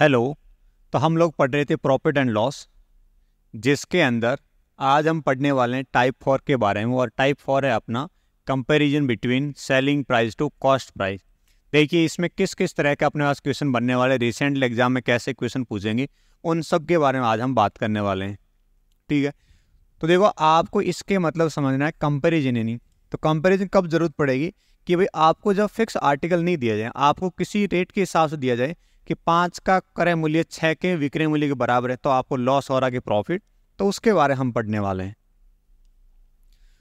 hello तो हम लोग पढ़ रहे थे प्रॉफिट एंड लॉस जिसके अंदर आज हम पढ़ने वाले हैं टाइप फोर के बारे में और टाइप फोर है अपना comparison between selling price to cost price देखिए इसमें किस किस तरह के अपने पास क्वेश्चन बनने वाले रिसेंटली एग्जाम में कैसे क्वेश्चन पूछेंगे उन सब के बारे में आज हम बात करने वाले हैं ठीक है तो देखो आपको इसके मतलब समझना है कंपेरिजन ही नहीं तो कंपेरिजन कब जरूरत पड़ेगी कि भाई आपको जब फिक्स आर्टिकल नहीं दिया जाए आपको किसी रेट के हिसाब से दिया जाए कि पाँच का क्रय मूल्य छः के विक्रय मूल्य के बराबर है तो आपको लॉस और आगे प्रॉफिट तो उसके बारे हम पढ़ने वाले हैं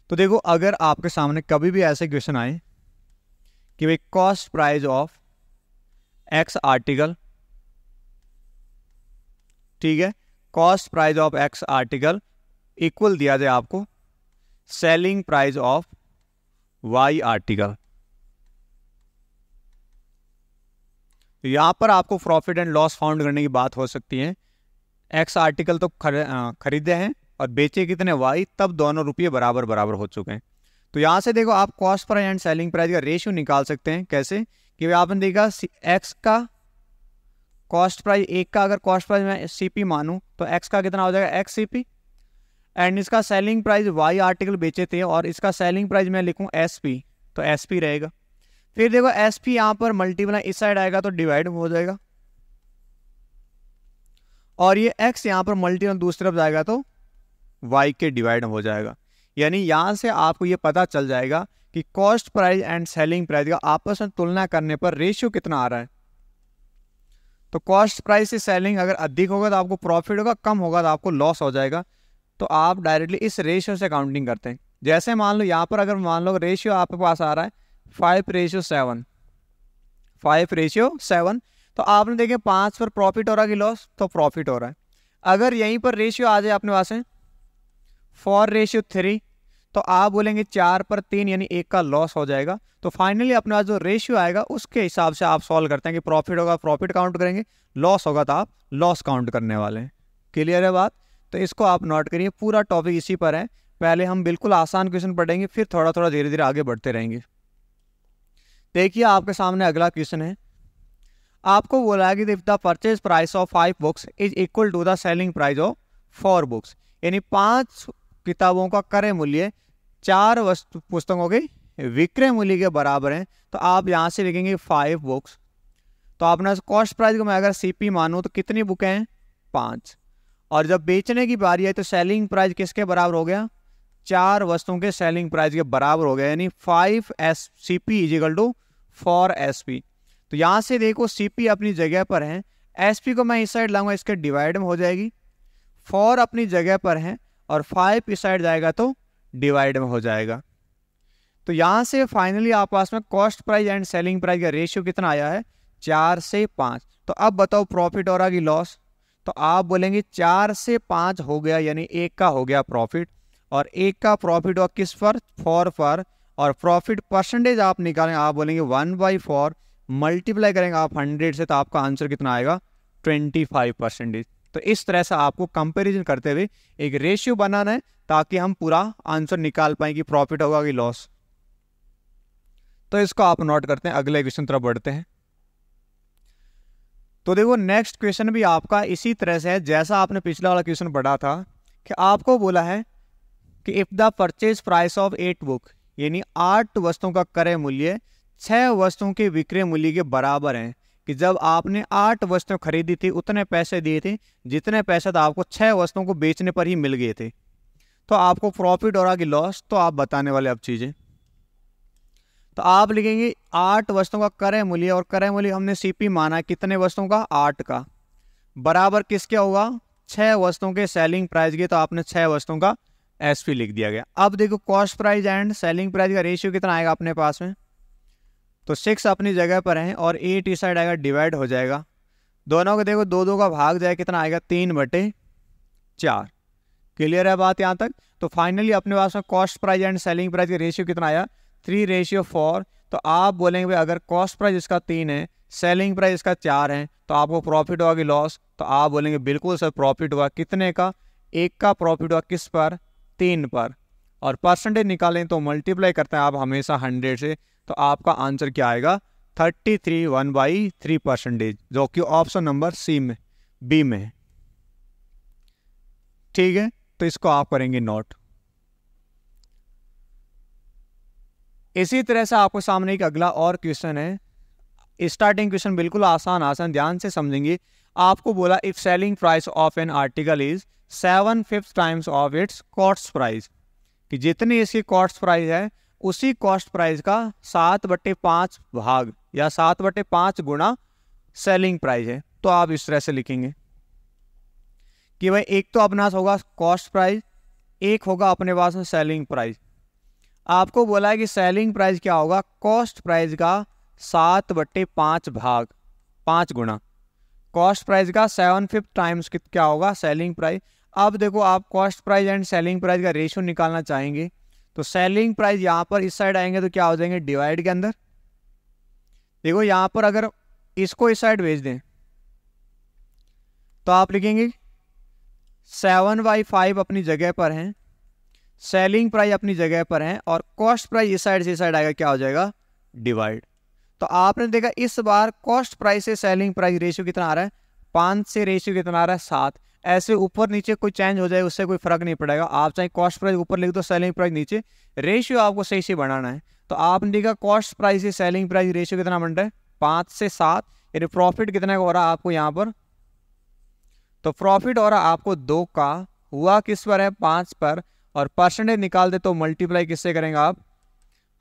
तो देखो अगर आपके सामने कभी भी ऐसे क्वेश्चन आए कि भाई cost price of X article ठीक है cost price of X article equal दिया जाए आपको selling price of Y article तो यहाँ पर आपको प्रॉफिट एंड लॉस फाउंड करने की बात हो सकती है एक्स आर्टिकल तो खर, खरीदे हैं और बेचे कितने वाई तब दोनों रुपये बराबर बराबर हो चुके हैं तो यहाँ से देखो आप cost price and selling price का रेशियो निकाल सकते हैं कैसे कि आपने देखा एक्स का कॉस्ट प्राइस एक का अगर कॉस्ट प्राइस मैं सी पी मानूँ तो एक्स का कितना हो जाएगा एक्स सी पी एंड इसका सेलिंग प्राइस वाई आर्टिकल बेचे थे और इसका सेलिंग प्राइस मैं लिखूँ एस पी तो एस पी रहेगा फिर देखो एस पी यहां पर मल्टीपल इस साइड आएगा तो डिवाइड हो जाएगा और ये एक्स यहां पर मल्टीपल दूसरी तरफ जाएगा तो वाई के डिवाइड हो जाएगा यानी यहां से आपको ये पता चल जाएगा कि cost price and selling price का आपस में तुलना करने पर रेशियो कितना आ रहा है तो कॉस्ट प्राइस से सेलिंग अगर अधिक होगा तो आपको प्रॉफिट होगा कम होगा तो आपको लॉस हो जाएगा तो आप डायरेक्टली इस रेशियो से काउंटिंग करते हैं जैसे मान लो यहाँ पर अगर मान लो रेशियो आपके पास आ रहा है five ratio seven five ratio seven तो आपने देखे पाँच पर प्रॉफिट हो रहा कि लॉस तो प्रॉफिट हो रहा है अगर यहीं पर रेशियो आ जाए अपने पास से फोर रेशियो थ्री तो आप बोलेंगे चार पर तीन यानी एक का लॉस हो जाएगा तो फाइनली अपने पास जो रेशियो आएगा उसके हिसाब से आप सॉल्व करते हैं कि प्रॉफिट होगा प्रॉफिट काउंट करेंगे लॉस होगा तो आप लॉस काउंट करने वाले हैं क्लियर है बात तो इसको आप नोट करिए पूरा टॉपिक इसी पर है पहले हम बिल्कुल आसान क्वेश्चन पढ़ेंगे फिर थोड़ा थोड़ा धीरे धीरे आगे बढ़ते रहेंगे देखिए आपके सामने अगला क्वेश्चन है आपको बोला है कि if the purchase price of five books is equal to the selling price of four books यानी पांच किताबों का करे मूल्य चार वस्तु पुस्तकों के विक्रय मूल्य के बराबर हैं तो आप यहाँ से लिखेंगे फाइव बुक्स तो आपने कॉस्ट प्राइस को मैं अगर सीपी मानूँ तो कितनी बुकें हैं पाँच और जब बेचने की बारी है तो सेलिंग प्राइस किसके बराबर हो गया चार वस्तुओं के सेलिंग प्राइस के बराबर हो गया यानी five S C P is equal to four S P तो यहाँ से देखो सी पी अपनी जगह पर है एस पी को मैं इस साइड लाऊंगा इसके डिवाइड में हो जाएगी फॉर अपनी जगह पर है और फाइव इस साइड जाएगा तो डिवाइड में हो जाएगा तो यहाँ से फाइनली आप पास में cost price and selling price का रेशियो कितना आया है चार से पाँच तो अब बताओ प्रॉफिट और आगे लॉस तो आप बोलेंगे चार से पाँच हो गया यानी एक का हो गया प्रॉफिट और एक का प्रॉफिट और किस पर फॉर पर और प्रॉफिट परसेंटेज आप निकालें आप बोलेंगे वन बाई फोर मल्टीप्लाई करेंगे आप हंड्रेड से तो आपका आंसर कितना आएगा ट्वेंटी फाइव परसेंटेज तो इस तरह से आपको कंपेरिजन करते हुए एक रेशियो बनाना है ताकि हम पूरा आंसर निकाल पाए कि प्रॉफिट होगा कि लॉस तो इसको आप नोट करते हैं अगले क्वेश्चन तरफ बढ़ते हैं तो देखो नेक्स्ट क्वेश्चन भी आपका इसी तरह से है जैसा आपने पिछला वाला क्वेश्चन पढ़ा था कि आपको बोला है कि if the purchase price of eight book यानी आठ वस्तुओं का क्रय मूल्य छः वस्तुओं के विक्रय मूल्य के बराबर है कि जब आपने आठ वस्तुएं खरीदी थी उतने पैसे दिए थे जितने पैसे तो आपको छः वस्तुओं को बेचने पर ही मिल गए थे तो आपको प्रॉफिट और आगे लॉस तो आप बताने वाले अब चीज़ें तो आप लिखेंगे आठ वस्तुओं का क्रय मूल्य और क्रय मूल्य हमने सीपी माना कितने वस्तुओं का आठ का बराबर किसके होगा छः वस्तुओं के सेलिंग प्राइस के तो आपने छः वस्तुओं का एस पी लिख दिया गया अब देखो cost price and selling price का रेशियो कितना आएगा अपने पास में तो सिक्स अपनी जगह पर है और एट इस साइड आएगा डिवाइड हो जाएगा दोनों का देखो दो दो का भाग जाए कितना आएगा तीन बटे चार क्लियर है बात यहाँ तक तो फाइनली अपने पास में cost price and selling price का रेशियो कितना आया थ्री रेशियो फोर तो आप बोलेंगे भाई अगर कॉस्ट प्राइस इसका तीन है सेलिंग प्राइस इसका चार है तो आपको प्रॉफिट होगा कि लॉस तो आप बोलेंगे बिल्कुल सर प्रॉफिट हुआ कितने का एक का प्रॉफिट हुआ किस पर तीन पर और परसेंटेज निकालें तो मल्टीप्लाई करते हैं आप हमेशा हंड्रेड से तो आपका आंसर क्या आएगा thirty three one by three percentage जो कि ऑप्शन नंबर सी में बी में है ठीक है तो इसको आप करेंगे नोट इसी तरह से आपको सामने एक अगला और क्वेश्चन है स्टार्टिंग क्वेश्चन बिल्कुल आसान आसान ध्यान से समझेंगे आपको बोला if selling price of an article is seven fifth times of its cost price कि जितनी इसकी कॉस्ट प्राइस है उसी कॉस्ट प्राइस का सात बटे पाँच भाग या सात बटे पाँच गुना सेलिंग प्राइस है तो आप इस तरह से लिखेंगे कि भाई एक तो अपने होगा कॉस्ट प्राइस एक होगा अपने पास में सेलिंग प्राइस आपको बोला है कि सेलिंग प्राइस क्या होगा कॉस्ट प्राइस का सात बट्टे पाँच भाग पाँच गुना कॉस्ट प्राइस का सेवन फिफ्थ टाइम्स क्या होगा सेलिंग प्राइस अब देखो आप cost price and selling price का रेशियो निकालना चाहेंगे तो सेलिंग प्राइस यहाँ पर इस साइड आएंगे तो क्या हो जाएंगे डिवाइड के अंदर देखो यहाँ पर अगर इसको इस साइड भेज दें तो आप लिखेंगे सेवन बाई फाइव अपनी जगह पर हैं सेलिंग प्राइस अपनी जगह पर हैं और कॉस्ट प्राइस इस साइड से इस साइड आएगा क्या हो जाएगा डिवाइड तो आपने देखा इस बार कॉस्ट प्राइस से सेलिंग प्राइस रेशियो कितना आ रहा है पाँच से रेशियो कितना आ रहा है सात ऐसे ऊपर नीचे कोई चेंज हो जाए उससे कोई फर्क नहीं पड़ेगा आप चाहे कॉस्ट प्राइस ऊपर लिख दो सेलिंग प्राइस नीचे रेशियो आपको सही से बनाना है तो आपने देखा कॉस्ट प्राइस से सेलिंग प्राइस रेशियो कितना बन रहा है पाँच से सात यानी प्रॉफिट कितना हो रहा है आपको यहाँ पर तो प्रॉफिट हो रहा आपको दो का हुआ किस पर है पाँच पर और परसेंटेज निकाल दे तो मल्टीप्लाई किससे करेंगे आप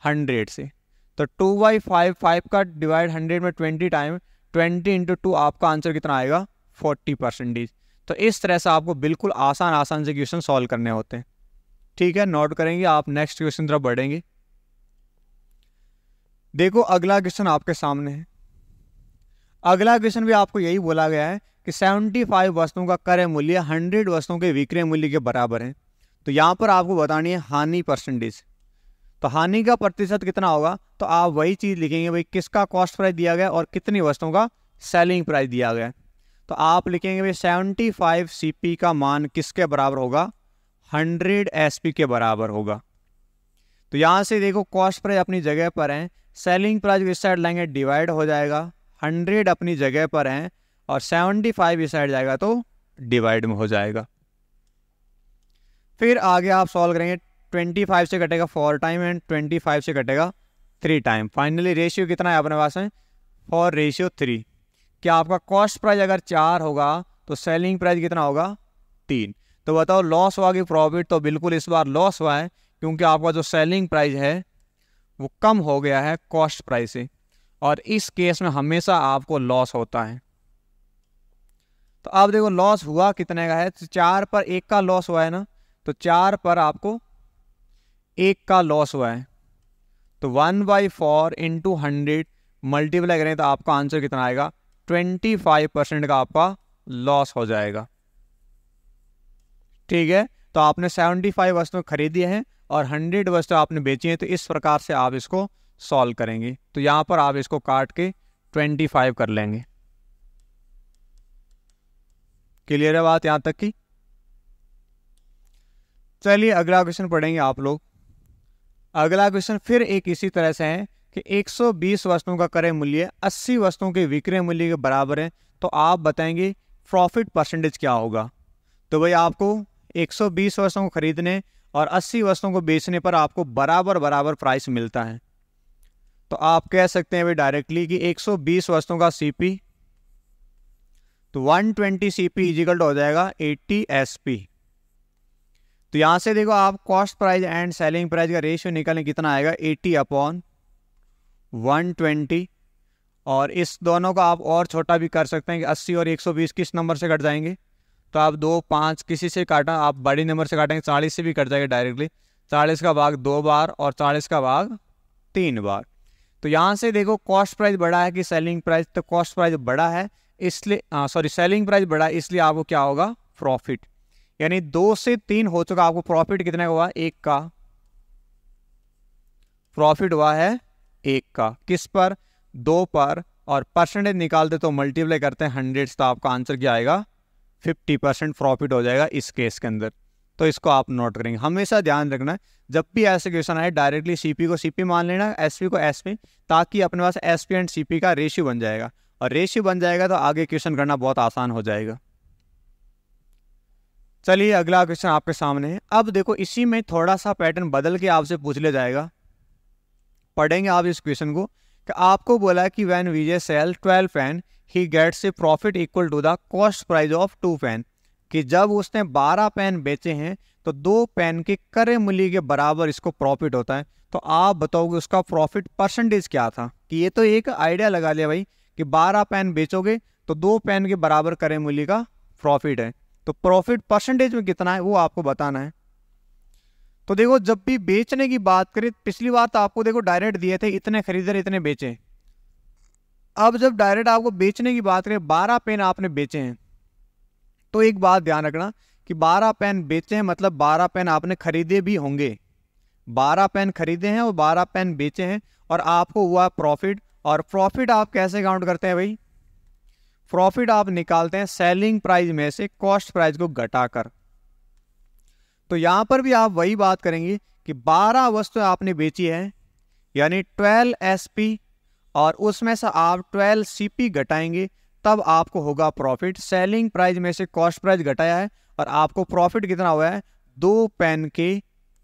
हंड्रेड से तो टू बाई फाइव फाइव का डिवाइड हंड्रेड में twenty time twenty into two आपका आंसर कितना आएगा फोर्टी परसेंटेज तो इस तरह से आपको बिल्कुल आसान आसान से क्वेश्चन सॉल्व करने होते हैं ठीक है नोट करेंगे आप नेक्स्ट क्वेश्चन तरफ बढ़ेंगे देखो अगला क्वेश्चन आपके सामने है अगला क्वेश्चन भी आपको यही बोला गया है कि 75 वस्तुओं का क्रय मूल्य 100 वस्तुओं के विक्रय मूल्य के बराबर है तो यहां पर आपको बतानी है हानि परसेंटेज तो हानि का प्रतिशत कितना होगा तो आप वही चीज़ लिखेंगे भाई किसका कॉस्ट प्राइस दिया गया और कितनी वस्तुओं का सेलिंग प्राइस दिया गया तो आप लिखेंगे भाई सेवेंटी फाइव सी पी का मान किसके बराबर होगा हंड्रेड एस पी के बराबर होगा तो यहाँ से देखो कॉस्ट प्राइस अपनी जगह पर है सेलिंग प्राइस इस साइड लाएंगे डिवाइड हो जाएगा हंड्रेड अपनी जगह पर है और सेवनटी फाइव इस साइड जाएगा तो डिवाइड में हो जाएगा फिर आगे आप सॉल्व करेंगे ट्वेंटी फाइव से कटेगा four time and twenty five से कटेगा थ्री टाइम फाइनली रेशियो कितना है अपने पास है फोर रेशियो थ्री कि आपका कॉस्ट प्राइस अगर चार होगा तो सेलिंग प्राइस कितना होगा तीन तो बताओ लॉस हुआ कि प्रॉफिट तो बिल्कुल इस बार लॉस हुआ है क्योंकि आपका जो सेलिंग प्राइस है वो कम हो गया है कॉस्ट प्राइस से और इस केस में हमेशा आपको लॉस होता है तो आप देखो लॉस हुआ कितने का है तो चार पर एक का लॉस हुआ है ना तो चार पर आपको एक का लॉस हुआ है तो one by four into hundred multiply करें तो आपका आंसर कितना आएगा ट्वेंटी फाइव परसेंट का आपका लॉस हो जाएगा ठीक है तो आपने सेवेंटी फाइव वस्तु खरीदी हैं और हंड्रेड वस्तु आपने बेची हैं तो इस प्रकार से आप इसको सॉल्व करेंगे तो यहां पर आप इसको काट के ट्वेंटी फाइव कर लेंगे क्लियर है बात यहां तक की चलिए अगला क्वेश्चन पढ़ेंगे आप लोग अगला क्वेश्चन फिर एक इसी तरह से है कि 120 वस्तुओं का क्रय मूल्य 80 वस्तुओं के विक्रय मूल्य के बराबर है तो आप बताएंगे प्रॉफिट परसेंटेज क्या होगा तो भाई आपको 120 वस्तुओं को खरीदने और 80 वस्तुओं को बेचने पर आपको बराबर बराबर प्राइस मिलता है तो आप कह सकते हैं भाई डायरेक्टली कि 120 वस्तुओं का सीपी तो 120 ट्वेंटी सी पी इजिकल हो जाएगा 80 एसपी तो यहाँ से देखो आप cost price and selling price का रेशियो निकालने कितना आएगा 80 अपॉन वन ट्वेंटी और इस दोनों को आप और छोटा भी कर सकते हैं कि अस्सी और एक सौ बीस किस नंबर से कट जाएंगे तो आप दो पाँच किसी से काटा आप बड़े नंबर से काटेंगे चालीस से भी कट जाएगा डायरेक्टली चालीस का भाग दो बार और चालीस का भाग तीन बार तो यहाँ से देखो कॉस्ट प्राइस बढ़ा है कि सेलिंग प्राइस तो कॉस्ट प्राइस बड़ा है इसलिए सॉरी सेलिंग प्राइस बढ़ा है इसलिए आपको क्या होगा प्रॉफिट यानी दो से तीन हो चुका आपको प्रॉफिट कितने का हुआ एक का प्रॉफिट हुआ है एक का किस पर दो पर और परसेंटेज निकालते तो मल्टीप्लाई करते हैं हंड्रेड तो आपका आंसर क्या आएगा फिफ्टी परसेंट प्रॉफिट हो जाएगा इस केस के अंदर तो इसको आप नोट करेंगे हमेशा ध्यान रखना जब भी ऐसे क्वेश्चन आए डायरेक्टली सीपी को सीपी मान लेना एसपी को एसपी ताकि अपने पास एसपी एंड सीपी का रेशियो बन जाएगा और रेशियो बन जाएगा तो आगे क्वेश्चन करना बहुत आसान हो जाएगा चलिए अगला क्वेश्चन आपके सामने है अब देखो इसी में थोड़ा सा पैटर्न बदल के आपसे पूछ लिया जाएगा पढ़ेंगे आप इस क्वेश्चन को कि आपको बोला कि when Vijay sell twelve fan he gets a profit equal to the cost price of two fan कि जब उसने बारह पेन बेचे हैं तो दो पेन के करे मूल्य के बराबर इसको प्रॉफिट होता है तो आप बताओगे उसका प्रॉफिट परसेंटेज क्या था कि ये तो एक आइडिया लगा लिया भाई कि बारह पेन बेचोगे तो दो पेन के बराबर करे मूल्य का प्रॉफिट है तो प्रॉफिट परसेंटेज में कितना है वो आपको बताना है तो देखो जब भी बेचने की बात करें पिछली बार तो आपको देखो डायरेक्ट दिए थे इतने खरीदे इतने बेचे अब जब डायरेक्ट आपको बेचने की बात करें बारह पेन आपने बेचे हैं तो एक बात ध्यान रखना कि बारह पेन बेचे हैं मतलब बारह पेन आपने खरीदे भी होंगे बारह पेन खरीदे हैं और बारह पेन बेचे हैं और आपको हुआ प्रॉफिट और प्रॉफिट आप कैसे काउंट करते हैं भाई प्रॉफिट आप निकालते हैं सेलिंग प्राइस में से कॉस्ट प्राइस को घटाकर तो यहां पर भी आप वही बात करेंगे कि 12 वस्तुएं आपने बेची है यानी 12 एसपी और उसमें से आप 12 सीपी घटाएंगे तब आपको होगा प्रॉफिट सेलिंग प्राइस में से कॉस्ट प्राइस घटाया है और आपको प्रॉफिट कितना हुआ है दो पेन के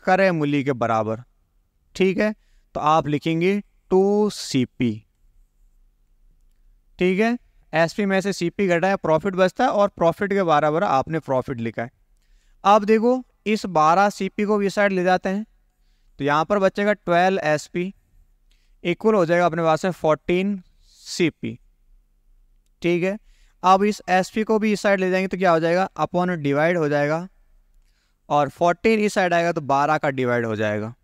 करे मूल्य के बराबर ठीक है तो आप लिखेंगे टू सी पी ठीक है एस पी में से सी पी घटा है प्रॉफिट बचता है और प्रॉफिट के बराबर आपने प्रॉफिट लिखा है अब देखो इस 12 सीपी को भी साइड ले जाते हैं तो यहाँ पर बचेगा 12 एसपी इक्वल हो जाएगा अपने पास में 14 सीपी ठीक है अब इस एसपी को भी इस साइड ले जाएंगे तो क्या हो जाएगा अपॉन डिवाइड हो जाएगा और 14 इस साइड आएगा तो 12 का डिवाइड हो जाएगा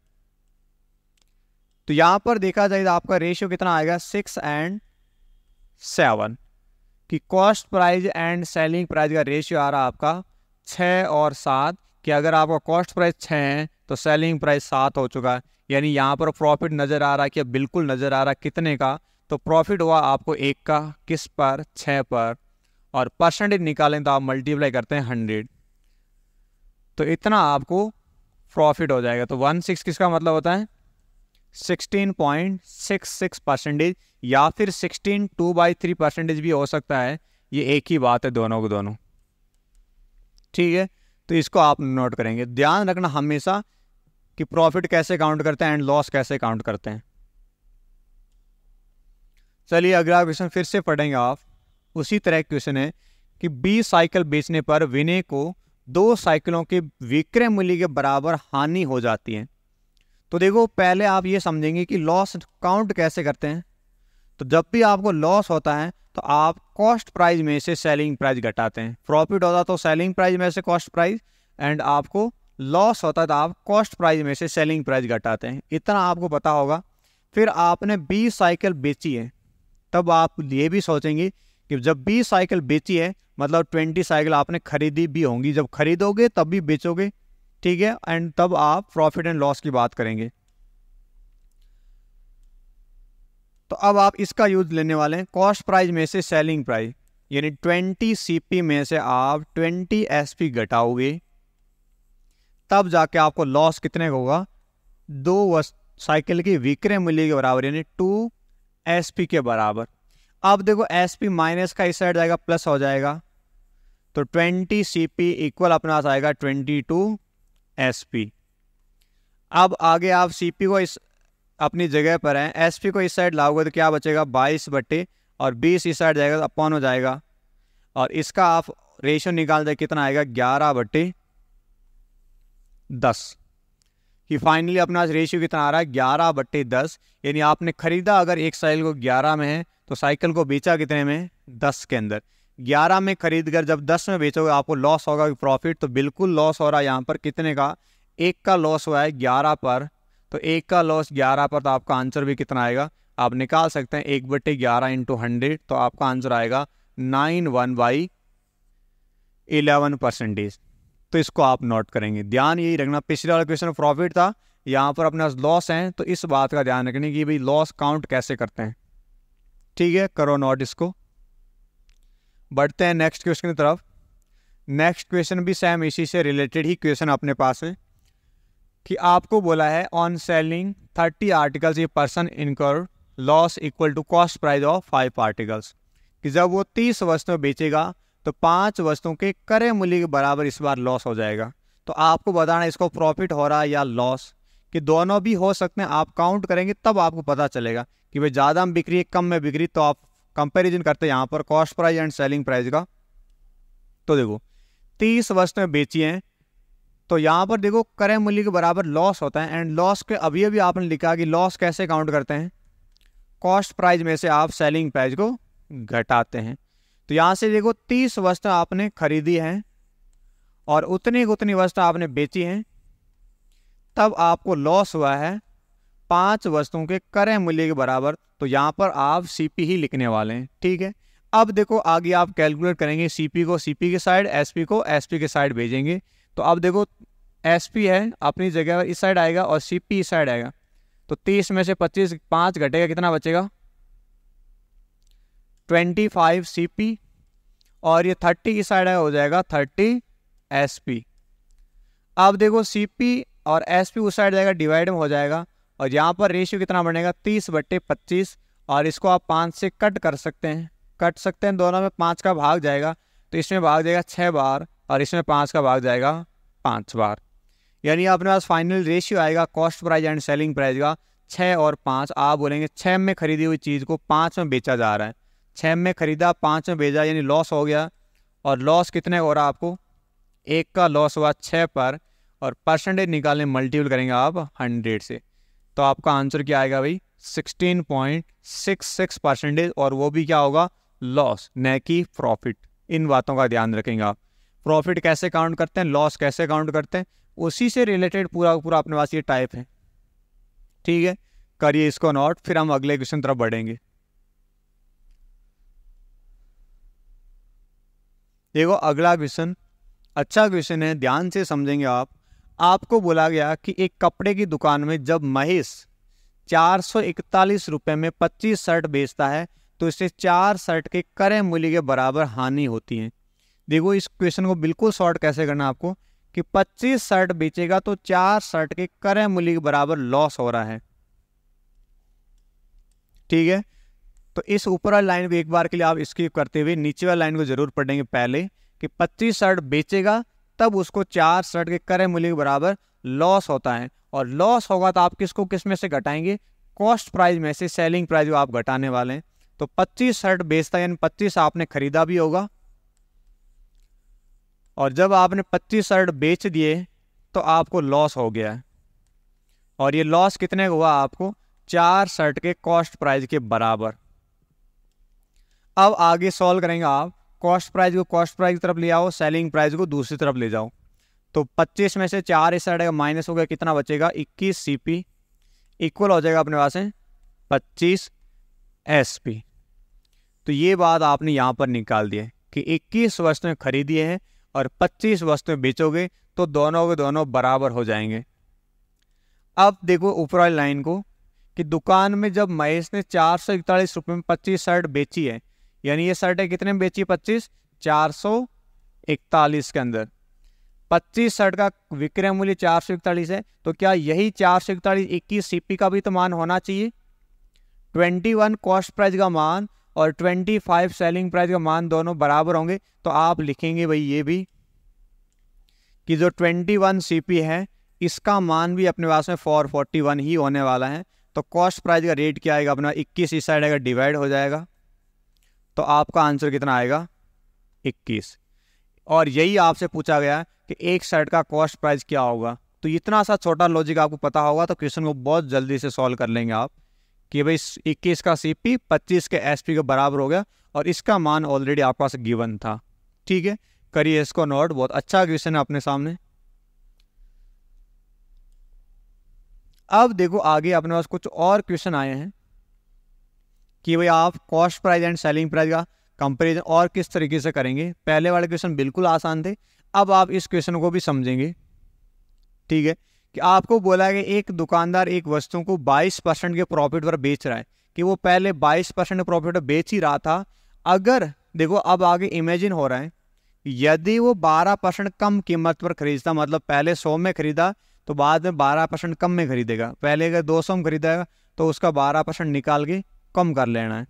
तो यहाँ पर देखा जाए तो आपका रेशियो कितना आएगा सिक्स एंड सेवन कि cost price and selling price का रेशियो आ रहा आपका छः और सात कि अगर आपका कॉस्ट प्राइस छः है तो सेलिंग प्राइस सात हो चुका है यानी यहाँ पर प्रॉफिट नज़र आ रहा है कि बिल्कुल नज़र आ रहा है कितने का तो प्रॉफिट हुआ आपको एक का किस पर छः पर और परसेंटेज निकालें तो आप मल्टीप्लाई करते हैं हंड्रेड तो इतना आपको प्रॉफिट हो जाएगा तो वन सिक्स किसका मतलब होता है sixteen point six six percentage या फिर sixteen two by three percentage भी हो सकता है ये एक ही बात है दोनों को दोनों ठीक है तो इसको आप नोट करेंगे ध्यान रखना हमेशा कि प्रॉफिट कैसे काउंट करते हैं एंड लॉस कैसे काउंट करते हैं चलिए अगला क्वेश्चन फिर से पढ़ेंगे आप उसी तरह क्वेश्चन है कि 20 साइकिल बेचने पर विनय को दो साइकिलों के विक्रय मूल्य के बराबर हानि हो जाती है तो देखो पहले आप ये समझेंगे कि लॉस काउंट कैसे करते हैं तो जब भी आपको लॉस होता है तो आप कॉस्ट प्राइस में से सेलिंग प्राइस घटाते हैं प्रॉफिट होता तो सेलिंग प्राइस में से कॉस्ट प्राइस एंड आपको लॉस होता तो आप कॉस्ट प्राइस में से सेलिंग प्राइस घटाते हैं इतना आपको पता होगा फिर आपने 20 साइकिल बेची है तब आप ये भी सोचेंगे कि जब 20 साइकिल बेची है मतलब 20 साइकिल आपने खरीदी भी होंगी जब खरीदोगे तब भी बेचोगे ठीक है एंड तब आप प्रॉफिट एंड लॉस की बात करेंगे तो अब आप इसका यूज लेने वाले हैं कॉस्ट प्राइस में से सेलिंग प्राइस यानी ट्वेंटी सी में से आप ट्वेंटी एस घटाओगे तब जाके आपको लॉस कितने का होगा दो साइकिल की विक्रय मूल्य के बराबर यानी टू एस पी के बराबर अब देखो एस पी माइनस का इस साइड जाएगा प्लस हो जाएगा तो ट्वेंटी सी इक्वल अपना आएगा ट्वेंटी टू एस पी अब आगे आप सी को इस अपनी जगह पर हैं एस पी को इस साइड लाओगे तो क्या बचेगा बाईस बट्टे और बीस इस साइड जाएगा तो अपन हो जाएगा और इसका आप रेशो निकाल दें कितना आएगा ग्यारह बट्टे दस कि फाइनली अपना रेशियो कितना आ रहा है ग्यारह बट्टे दस यानी आपने ख़रीदा अगर एक साइकिल को ग्यारह में है तो साइकिल को बेचा कितने में दस के अंदर ग्यारह में खरीद कर जब दस में बेचोगे आपको लॉस होगा प्रॉफिट तो बिल्कुल लॉस हो रहा है यहाँ पर कितने का एक का लॉस हुआ है ग्यारह पर तो एक का लॉस ग्यारह पर तो आपका आंसर भी कितना आएगा आप निकाल सकते हैं एक बटे ग्यारह इंटू हंड्रेड तो आपका आंसर आएगा nine one by eleven percentage तो इसको आप नोट करेंगे ध्यान यही रखना पिछले वाला क्वेश्चन प्रॉफिट था यहाँ पर अपने लॉस हैं तो इस बात का ध्यान रखने की भाई लॉस काउंट कैसे करते हैं ठीक है करो नोट इसको बढ़ते हैं नेक्स्ट क्वेश्चन की तरफ नेक्स्ट क्वेश्चन भी सेम इसी से रिलेटेड ही क्वेश्चन अपने पास है कि आपको बोला है ऑन सेलिंग थर्टी आर्टिकल्स ये person incur loss equal to cost price of five articles कि जब वो तीस वस्तुएं बेचेगा तो पांच वस्तुओं के करे मूल्य के बराबर इस बार लॉस हो जाएगा तो आपको बताना इसको प्रॉफिट हो रहा है या लॉस कि दोनों भी हो सकते हैं आप काउंट करेंगे तब आपको पता चलेगा कि भाई ज़्यादा में बिक्री है कम में बिक्री तो आप कंपैरिजन करते हैं यहाँ पर cost price and selling price का तो देखो तीस वस्तुएं बेची हैं तो यहाँ पर देखो करे मूल्य के बराबर लॉस होता है एंड लॉस के अभी अभी आपने लिखा कि लॉस कैसे काउंट करते हैं कॉस्ट प्राइस में से आप सेलिंग प्राइस को घटाते हैं तो यहाँ से देखो तीस वस्तु आपने खरीदी हैं और उतनी उतनी वस्तु आपने बेची हैं तब आपको लॉस हुआ है पांच वस्तुओं के करे मूल्य के बराबर तो यहाँ पर आप सीपी ही लिखने वाले हैं ठीक है अब देखो आगे आप कैलकुलेट करेंगे सीपी को सीपी के साइड एसपी को एसपी के साइड भेजेंगे तो आप देखो एस पी है अपनी जगह पर इस साइड आएगा और सी पी इस साइड आएगा तो तीस में से पच्चीस पाँच घटेगा कितना बचेगा ट्वेंटी फाइव सी पी और ये थर्टी की साइड हो जाएगा थर्टी एस पी अब देखो सी पी और एस पी उस साइड जाएगा डिवाइड में हो जाएगा और यहाँ पर रेशियो कितना बनेगा तीस बट्टे पच्चीस और इसको आप पाँच से कट कर सकते हैं कट सकते हैं दोनों में पाँच का भाग जाएगा तो इसमें भाग जाएगा छः बार और इसमें पाँच का भाग जाएगा पाँच बार यानी अपने पास फाइनल रेशियो आएगा cost price and selling price का छः और पाँच आप बोलेंगे छः में खरीदी हुई चीज़ को पाँच में बेचा जा रहा है छः में ख़रीदा पाँच में बेचा यानी लॉस हो गया और लॉस कितने हो रहा आपको एक का लॉस हुआ छः पर और परसेंटेज निकालने मल्टीपल करेंगे आप हंड्रेड से तो आपका आंसर क्या आएगा भाई sixteen point six six percentage और वो भी क्या होगा लॉस न कि प्रॉफिट इन बातों का ध्यान रखेंगे आप प्रॉफिट कैसे काउंट करते हैं लॉस कैसे काउंट करते हैं उसी से रिलेटेड पूरा पूरा अपने पास ये टाइप है ठीक है करिए इसको नोट फिर हम अगले क्वेश्चन तरफ बढ़ेंगे देखो अगला क्वेश्चन अच्छा क्वेश्चन है ध्यान से समझेंगे आप आपको बोला गया कि एक कपड़े की दुकान में जब महेश चार सौ इकतालीस में पच्चीस शर्ट बेचता है तो इससे चार शर्ट के करे मूल्य के बराबर हानि होती है देखो इस क्वेश्चन को बिल्कुल शॉर्ट कैसे करना आपको कि 25 शर्ट बेचेगा तो चार शर्ट के करे मूल्य के बराबर लॉस हो रहा है ठीक है तो इस ऊपर वाली लाइन को एक बार के लिए आप स्किप करते हुए नीचे वाली लाइन को जरूर पढ़ेंगे पहले कि 25 शर्ट बेचेगा तब उसको चार शर्ट के करे मूल्य के बराबर लॉस होता है और लॉस होगा तो आप किसको किस में से घटाएंगे कॉस्ट प्राइस में से सेलिंग प्राइस आप घटाने वाले हैं तो पच्चीस शर्ट बेचता है यानी पच्चीस आपने खरीदा भी होगा और जब आपने 25 शर्ट बेच दिए तो आपको लॉस हो गया और ये लॉस कितने हुआ आपको चार शर्ट के कॉस्ट प्राइस के बराबर अब आगे सॉल्व करेंगे आप कॉस्ट प्राइस को कॉस्ट प्राइस की तरफ ले आओ सेलिंग प्राइस को दूसरी तरफ ले जाओ तो 25 में से चार इस साइड का माइनस हो गया कितना बचेगा 21 पी इक्वल हो जाएगा अपने पास एस पी तो ये बात आपने यहाँ पर निकाल दी है कि 21 वस्तुएं खरीदी हैं और 25 वस्तुएं बेचोगे तो दोनों के दोनों बराबर हो जाएंगे अब देखो ऊपर वाली लाइन को कि दुकान में जब महेश ने चार सौ इकतालीस रुपये में पच्चीस शर्ट बेची है यानी ये शर्ट है कितने में बेची पच्चीस चार सौ इकतालीस के अंदर पच्चीस शर्ट का विक्रय मूल्य चार सौ इकतालीस है तो क्या यही चार सौ इकतालीस इक्कीस सी का भी तो मान होना चाहिए ट्वेंटी वन कॉस्ट प्राइस का मान और 25 सेलिंग प्राइस का मान दोनों बराबर होंगे तो आप लिखेंगे भाई ये भी कि जो 21 सीपी है इसका मान भी अपने पास में 441 ही होने वाला है तो कॉस्ट प्राइस का रेट क्या आएगा अपना 21 इस साइड आएगा डिवाइड हो जाएगा तो आपका आंसर कितना आएगा 21 और यही आपसे पूछा गया कि एक शर्ट का कॉस्ट प्राइस क्या होगा तो इतना सा छोटा लॉजिक आपको पता होगा तो क्वेश्चन को बहुत जल्दी से सॉल्व कर लेंगे आप कि भाई इक्कीस का सी पी पच्चीस के एस पी के बराबर हो गया और इसका मान ऑलरेडी आपके पास गिवन था ठीक है करिए इसको नोट बहुत अच्छा क्वेश्चन है अपने सामने अब देखो आगे अपने पास कुछ और क्वेश्चन आए हैं कि भाई आप cost price and selling price का कंपेरिजन और किस तरीके से करेंगे पहले वाले क्वेश्चन बिल्कुल आसान थे अब आप इस क्वेश्चन को भी समझेंगे ठीक है कि आपको बोला गया एक दुकानदार एक वस्तु को 22 परसेंट के प्रॉफिट पर बेच रहा है कि वो पहले 22 परसेंट प्रॉफिट पर बेच ही रहा था अगर देखो अब आगे इमेजिन हो रहा है यदि वो 12 परसेंट कम कीमत पर खरीदता मतलब पहले 100 में खरीदा तो बाद में 12 परसेंट कम में खरीदेगा पहले अगर दो में खरीदेगा तो उसका बारह परसेंट निकाल के कम कर लेना है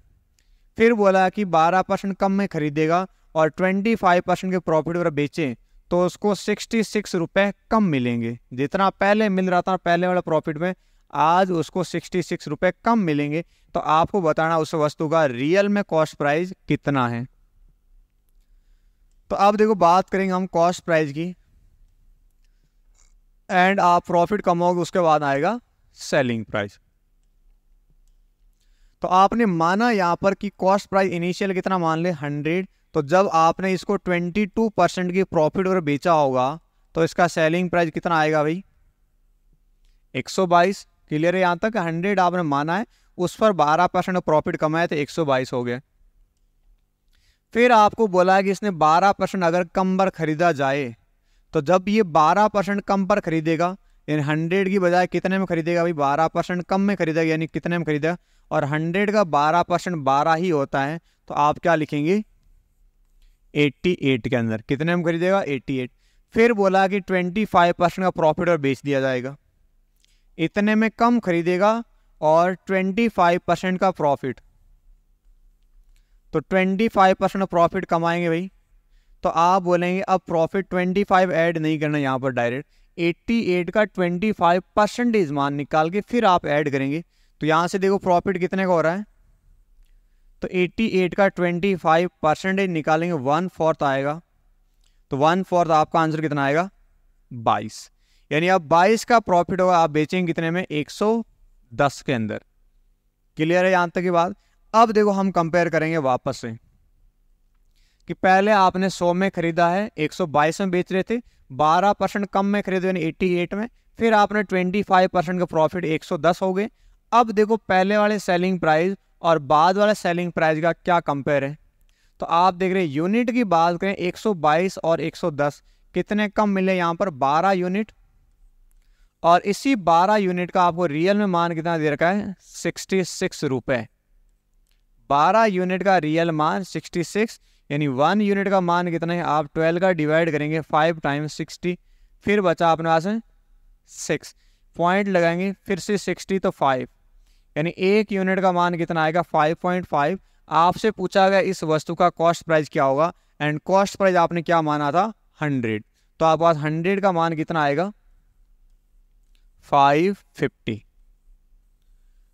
फिर बोला कि बारह परसेंट कम में खरीदेगा और ट्वेंटी परसेंट के प्रॉफिट पर बेचें तो उसको सिक्सटी सिक्स रुपये कम मिलेंगे जितना पहले मिल रहा था पहले वाला प्रॉफिट में आज उसको सिक्सटी सिक्स रुपये कम मिलेंगे तो आपको बताना उस वस्तु का रियल में कॉस्ट प्राइस कितना है तो अब देखो बात करेंगे हम कॉस्ट प्राइस की एंड आप प्रॉफिट कमाओगे उसके बाद आएगा सेलिंग प्राइस तो आपने माना यहाँ पर कि कॉस्ट प्राइस इनिशियल कितना मान ले हंड्रेड तो जब आपने इसको 22 परसेंट की प्रॉफिट पर बेचा होगा तो इसका सेलिंग प्राइस कितना आएगा भाई 122 क्लियर है यहाँ तक 100 आपने माना है उस पर 12 परसेंट प्रॉफिट कमाए तो 122 हो गया फिर आपको बोला है कि इसने 12 परसेंट अगर कम पर खरीदा जाए तो जब ये 12 परसेंट कम पर खरीदेगा यानी हंड्रेड की बजाय कितने में खरीदेगा भाई बारह परसेंट कम में खरीदेगा यानी कितने में खरीदेगा और हंड्रेड का बारह परसेंट बारह ही होता है तो आप क्या लिखेंगे एट्टी एट के अंदर कितने में खरीदेगा एट्टी एट फिर बोला कि ट्वेंटी फाइव परसेंट का प्रॉफिट और बेच दिया जाएगा इतने में कम खरीदेगा और ट्वेंटी फाइव परसेंट का प्रॉफिट तो ट्वेंटी फाइव परसेंट प्रॉफिट कमाएंगे भाई तो आप बोलेंगे अब प्रॉफिट ट्वेंटी फाइव ऐड नहीं करना यहाँ पर डायरेक्ट एट्टी एट का ट्वेंटी फाइव परसेंटेज मान निकाल के फिर आप ऐड करेंगे तो यहाँ से देखो प्रॉफिट कितने का हो रहा है तो 88 का 25 परसेंटेज निकालेंगे वन फोर्थ आएगा तो वन फोर्थ आपका आंसर कितना आएगा 22 यानी अब 22 का प्रॉफिट होगा आप बेचेंगे कितने में 110 के अंदर क्लियर है यहां तक की बात अब देखो हम कंपेयर करेंगे वापस से कि पहले आपने 100 में खरीदा है 122 में बेच रहे थे 12 परसेंट कम में खरीदे यानी 88 में फिर आपने 25 परसेंट का प्रॉफिट 110 हो गए अब देखो पहले वाले सेलिंग प्राइस और बाद वाला सेलिंग प्राइस का क्या कंपेयर है तो आप देख रहे हैं यूनिट की बात करें 122 और 110 कितने कम मिले यहाँ पर 12 यूनिट और इसी 12 यूनिट का आपको रियल में मान कितना दे रखा है सिक्सटी सिक्स रुपये बारह यूनिट का रियल मान सिक्सटी सिक्स यानी वन यूनिट का मान कितना है आप ट्वेल्व का डिवाइड करेंगे फाइव टाइम्स सिक्सटी फिर बचा अपने पास सिक्स पॉइंट लगाएंगे फिर से सिक्सटी तो फाइव यानी एक यूनिट का मान कितना आएगा 5.5 आपसे पूछा गया इस वस्तु का कॉस्ट प्राइस क्या होगा एंड कॉस्ट प्राइस आपने क्या माना था 100 तो आपके पास 100 का मान कितना आएगा 550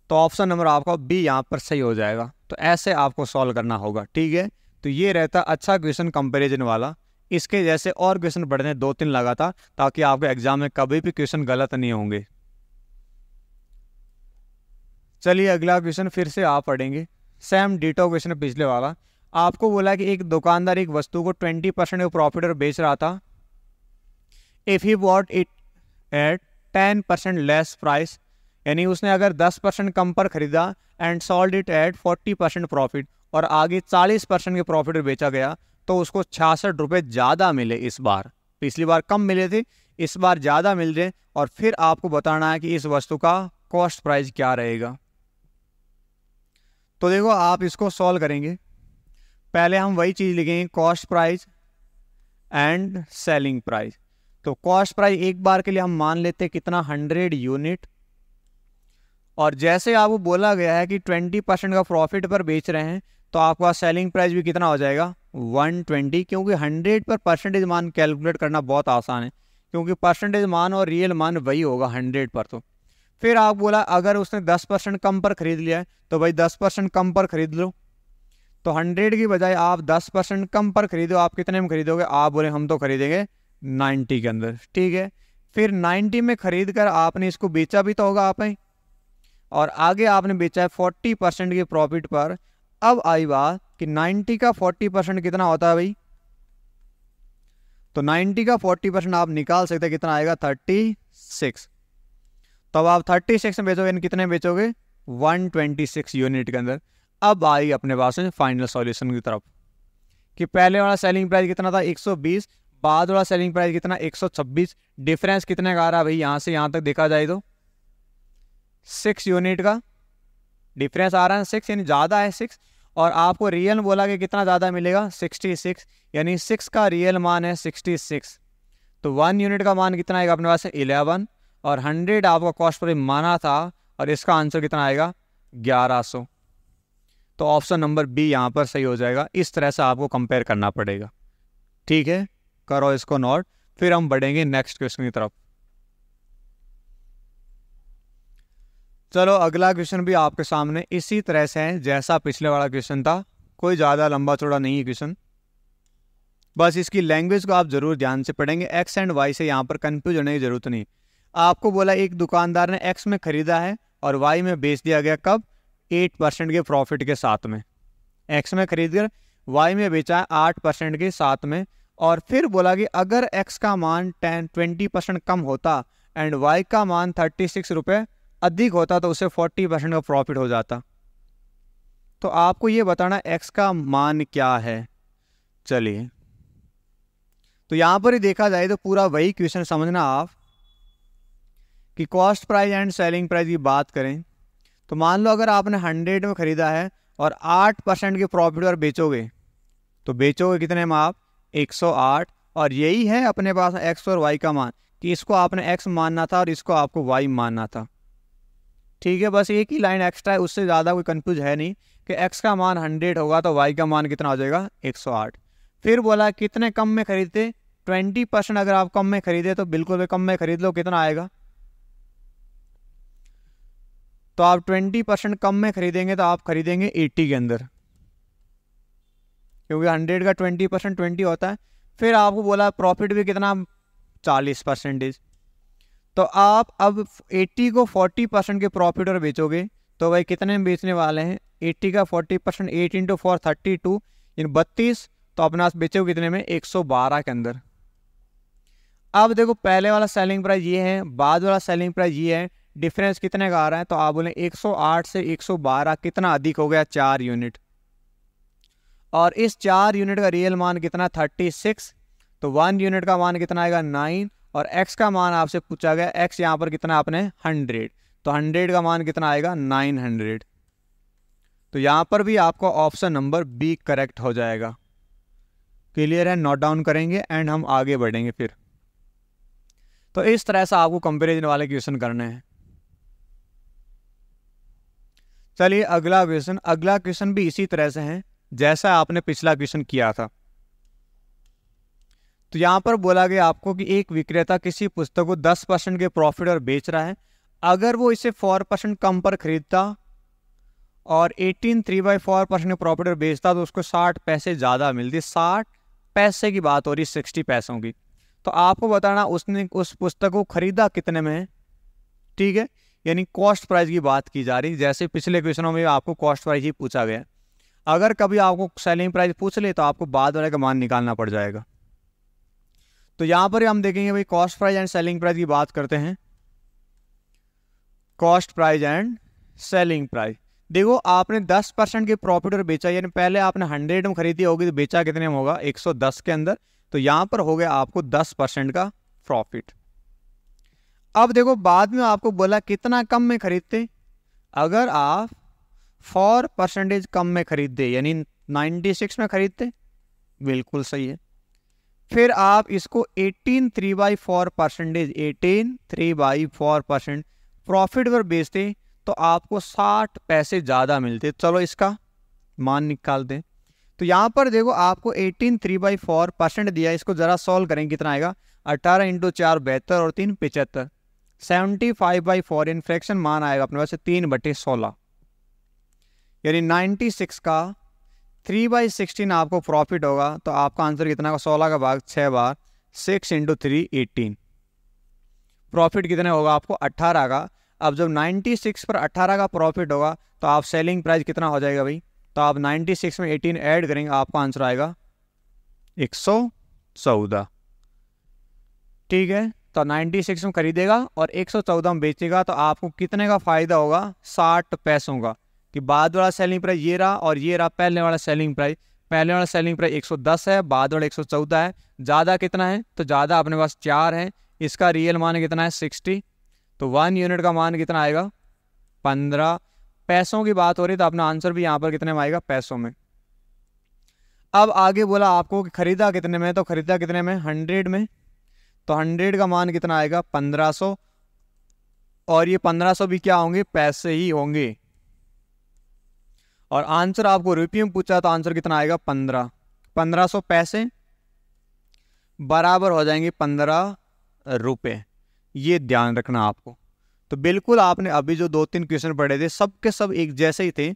तो ऑप्शन नंबर आपका बी यहां पर सही हो जाएगा तो ऐसे आपको सॉल्व करना होगा ठीक है तो ये रहता अच्छा क्वेश्चन कंपेरिजन वाला इसके जैसे और क्वेश्चन पढ़ने दो तीन लगातार ताकि आपके एग्जाम में कभी भी क्वेश्चन गलत नहीं होंगे चलिए अगला क्वेश्चन फिर से आप पढ़ेंगे सेम डिटो क्वेश्चन पिछले वाला आपको बोला कि एक दुकानदार एक वस्तु को ट्वेंटी परसेंट का प्रॉफिट और बेच रहा था if he bought it at ten percent less price यानी उसने अगर दस परसेंट कम पर खरीदा and sold it at forty percent profit और आगे चालीस परसेंट के प्रॉफिट बेचा गया तो उसको छियासठ रुपये ज़्यादा मिले इस बार पिछली बार कम मिले थे इस बार ज़्यादा मिल रहे और फिर आपको बताना है कि इस वस्तु का कॉस्ट प्राइस क्या रहेगा तो देखो आप इसको सॉल्व करेंगे पहले हम वही चीज़ लिखेंगे cost price and selling price तो कॉस्ट प्राइस एक बार के लिए हम मान लेते हैं कितना हंड्रेड यूनिट और जैसे आपको बोला गया है कि ट्वेंटी परसेंट का प्रॉफिट पर बेच रहे हैं तो आपका सेलिंग प्राइस भी कितना हो जाएगा वन ट्वेंटी क्योंकि हंड्रेड पर परसेंटेज मान कैलकुलेट करना बहुत आसान है क्योंकि परसेंटेज मान और रियल मान वही होगा हंड्रेड पर तो फिर आप बोला अगर उसने दस परसेंट कम पर खरीद लिया है तो भाई दस परसेंट कम पर खरीद लो तो हंड्रेड की बजाय आप दस परसेंट कम पर खरीदो आप कितने में खरीदोगे आप बोले हम तो खरीदेंगे नाइन्टी के अंदर ठीक है फिर नाइन्टी में खरीद कर आपने इसको बेचा भी तो होगा आपने और आगे आपने बेचा है फोर्टी परसेंट की प्रॉफिट पर अब आई बात कि नाइन्टी का फोर्टी परसेंट कितना होता है भाई तो नाइन्टी का फोर्टी परसेंट आप निकाल सकते कितना आएगा थर्टी सिक्स तो अब आप थर्टी सिक्स में बेचोगे इन कितने बेचोगे वन ट्वेंटी सिक्स यूनिट के अंदर अब आई अपने पास फाइनल सॉल्यूशन की तरफ कि पहले वाला सेलिंग प्राइस कितना था एक सौ बीस बाद वाला सेलिंग प्राइस कितना एक सौ छब्बीस डिफरेंस कितने का आ रहा है भाई यहाँ से यहाँ तक देखा जाए तो सिक्स यूनिट का डिफरेंस आ रहा है सिक्स यानी ज़्यादा है सिक्स और आपको रियल बोला कि कितना ज़्यादा मिलेगा सिक्सटी सिक्स यानी सिक्स का रियल मान है सिक्सटी सिक्स तो वन यूनिट का मान कितना आएगा अपने पास इलेवन और हंड्रेड आपका कॉस्ट पर माना था और इसका आंसर कितना आएगा ग्यारह सौ तो ऑप्शन नंबर बी यहाँ पर सही हो जाएगा इस तरह से आपको कंपेयर करना पड़ेगा ठीक है करो इसको नोट फिर हम बढ़ेंगे नेक्स्ट क्वेश्चन की तरफ चलो अगला क्वेश्चन भी आपके सामने इसी तरह से है जैसा पिछले वाला क्वेश्चन था कोई ज़्यादा लंबा चौड़ा नहीं है क्वेश्चन बस इसकी लैंग्वेज को आप ज़रूर ध्यान से पढ़ेंगे एक्स एंड वाई से यहाँ पर कंफ्यूज होने की ज़रूरत नहीं आपको बोला एक दुकानदार ने एक्स में ख़रीदा है और वाई में बेच दिया गया कब एट परसेंट के प्रॉफिट के साथ में एक्स में खरीद कर वाई में बेचा है आठ परसेंट के साथ में और फिर बोला कि अगर एक्स का मान टेन ट्वेंटी परसेंट कम होता एंड वाई का मान थर्टी सिक्स रुपये अधिक होता तो उसे फोर्टी परसेंट का प्रॉफिट हो जाता तो आपको ये बताना एक्स का मान क्या है चलिए तो यहाँ पर ही देखा जाए तो पूरा वही क्वेश्चन समझना आप कि cost price and selling price की बात करें तो मान लो अगर आपने हंड्रेड में ख़रीदा है और आठ परसेंट के प्रॉफिट पर बेचोगे तो बेचोगे कितने में आप एक सौ आठ और यही है अपने पास एक्स और वाई का मान कि इसको आपने एक्स मानना था और इसको आपको वाई मानना था ठीक है बस एक ही लाइन एक्स्ट्रा है उससे ज़्यादा कोई कन्फ्यूज है नहीं कि एक्स का मान हंड्रेड होगा तो वाई का मान कितना हो जाएगा एक सौ आठ फिर बोला कितने कम में खरीदते ट्वेंटी परसेंट अगर आप कम में खरीदे तो बिल्कुल भी कम में खरीद लो कितना आएगा तो आप ट्वेंटी परसेंट कम में खरीदेंगे तो आप खरीदेंगे एट्टी के अंदर क्योंकि हंड्रेड का ट्वेंटी परसेंट ट्वेंटी होता है फिर आपको बोला प्रॉफिट भी कितना चालीस परसेंटेज तो आप अब 80 को 40 परसेंट के प्रॉफिट और बेचोगे तो भाई कितने में बेचने वाले हैं 80 का 40 percent eight into four thirty two इन बत्तीस तो अपना बेचोगे कितने में 112 के अंदर अब देखो पहले वाला सेलिंग प्राइस ये है बाद वाला सेलिंग प्राइस ये है डिफरेंस कितने का आ रहा है तो आप बोलें 108 से 112 कितना अधिक हो गया चार यूनिट और इस चार यूनिट का रियल मान कितना 36 तो वन यूनिट का मान कितना आएगा नाइन और एक्स का मान आपसे पूछा गया एक्स यहाँ पर कितना आपने हंड्रेड तो हंड्रेड का मान कितना आएगा नाइन हंड्रेड तो यहाँ पर भी आपका ऑप्शन नंबर बी करेक्ट हो जाएगा क्लियर है नोट डाउन करेंगे एंड हम आगे बढ़ेंगे फिर तो इस तरह से आपको कंपेरिजन वाले क्वेश्चन करने हैं चलिए अगला क्वेश्चन अगला क्वेश्चन भी इसी तरह से है जैसा आपने पिछला क्वेश्चन किया था तो यहाँ पर बोला गया आपको कि एक विक्रेता किसी पुस्तक को दस परसेंट के प्रॉफिट और बेच रहा है अगर वो इसे फोर परसेंट कम पर खरीदता और eighteen three by four percent के प्रॉफिट और बेचता तो उसको साठ पैसे ज़्यादा मिलती साठ पैसे की बात हो रही सिक्सटी पैसों की तो आपको बताना उसने उस पुस्तक को खरीदा कितने में ठीक है यानी कॉस्ट प्राइस की बात की जा रही है जैसे पिछले क्वेश्चनों में आपको कॉस्ट प्राइस ही पूछा गया अगर कभी आपको सेलिंग प्राइस पूछ ले तो आपको बाद वाले का मान निकालना पड़ जाएगा तो यहाँ पर हम देखेंगे भाई cost price and selling price की बात करते हैं cost price and selling price देखो आपने 10 परसेंट की प्रॉफिट और बेचा यानी पहले आपने 100 में खरीदी होगी तो बेचा कितने में होगा 110 के अंदर तो यहाँ पर हो गया आपको 10 परसेंट का प्रॉफिट अब देखो बाद में आपको बोला कितना कम में खरीदते अगर आप फोर परसेंटेज कम में खरीदते यानी नाइन्टी सिक्स में खरीदते बिल्कुल सही है फिर आप इसको eighteen three by four percentage eighteen three by four percent profit पर बेचते तो आपको साठ पैसे ज़्यादा मिलते चलो इसका मान निकाल दें तो यहाँ पर देखो आपको eighteen three by four percent दिया इसको ज़रा सॉल्व करें कितना आएगा अट्ठारह इंटू चार बहत्तर और तीन पिचहत्तर seventy five by four in fraction मान आएगा अपने पास तीन बटे सोलह यानी नाइन्टी सिक्स का थ्री बाई सिक्सटीन आपको प्रॉफिट होगा तो आपका आंसर कितना होगा सोलह का भाग छः बार six into three eighteen profit कितना होगा आपको अट्ठारह का अब जब नाइन्टी सिक्स पर अट्ठारह का प्रॉफिट होगा तो आप सेलिंग प्राइस कितना हो जाएगा भाई तो आप नाइन्टी सिक्स में एटीन ऐड करेंगे आपका आंसर आएगा एक सौ चौदह ठीक है तो 96 में खरीदेगा और 114 में बेचेगा तो आपको कितने का फ़ायदा होगा साठ पैसों का कि बाद वाला सेलिंग प्राइस ये रहा और ये रहा पहले वाला सेलिंग प्राइस पहले वाला सेलिंग प्राइस 110 है बाद वाला 114 है ज़्यादा कितना है तो ज़्यादा अपने पास चार है इसका रियल मान कितना है सिक्सटी तो वन यूनिट का मान कितना आएगा पंद्रह पैसों की बात हो रही तो अपना आंसर भी यहाँ पर कितने में आएगा पैसों में अब आगे बोला आपको कि खरीदा कितने में तो खरीदा कितने में हंड्रेड में तो हंड्रेड का मान कितना आएगा पंद्रह सौ और ये पंद्रह सौ भी क्या होंगे पैसे ही होंगे और आंसर आपको रुपये में पूछा तो आंसर कितना आएगा पंद्रह पंद्रह सौ पैसे बराबर हो जाएंगे पंद्रह रुपये ये ध्यान रखना आपको तो बिल्कुल आपने अभी जो दो तीन क्वेश्चन पढ़े थे सब के सब एक जैसे ही थे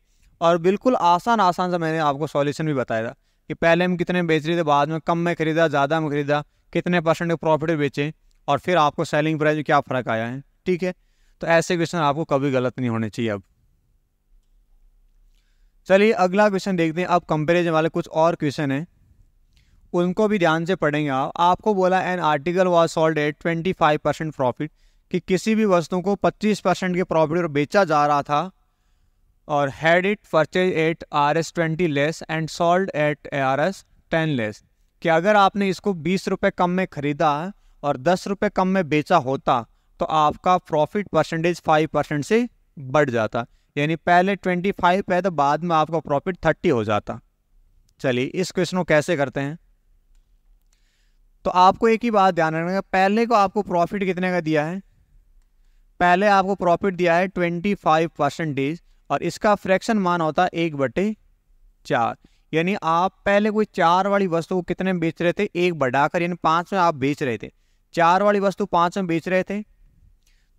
और बिल्कुल आसान आसान से मैंने आपको सॉल्यूशन भी बताया था कि पहले हम कितने बेच रहे थे बाद में कम में खरीदा ज़्यादा में खरीदा कितने परसेंट प्रॉफिट बेचें और फिर आपको सेलिंग प्राइस में क्या फ़र्क आया है ठीक है तो ऐसे क्वेश्चन आपको कभी गलत नहीं होने चाहिए अब चलिए अगला क्वेश्चन देखते हैं अब कंपेरिजन वाले कुछ और क्वेश्चन हैं उनको भी ध्यान से पढ़ेंगे आप आपको बोला an article was sold at twenty five percent profit कि किसी भी वस्तु को पच्चीस परसेंट के प्रॉफिट पर बेचा जा रहा था और had it purchase at R S twenty less and sold at a R S ten less कि अगर आपने इसको बीस रुपये कम में ख़रीदा और दस रुपये कम में बेचा होता तो आपका प्रॉफिट परसेंटेज फाइव परसेंट से बढ़ जाता यानी पहले ट्वेंटी फाइव पे तो बाद में आपका प्रॉफिट थर्टी हो जाता चलिए इस क्वेश्चन को कैसे करते हैं तो आपको एक ही बात ध्यान रखना पहले को आपको प्रॉफिट कितने का दिया है पहले आपको प्रॉफिट दिया है ट्वेंटी फाइव परसेंटेज और इसका फ्रैक्शन मान होता है एक बटे चार यानी आप पहले कोई चार वाली वस्तु को कितने में बेच रहे थे एक बढ़ाकर यानी पाँच में आप बेच रहे थे चार वाली वस्तु पाँच में बेच रहे थे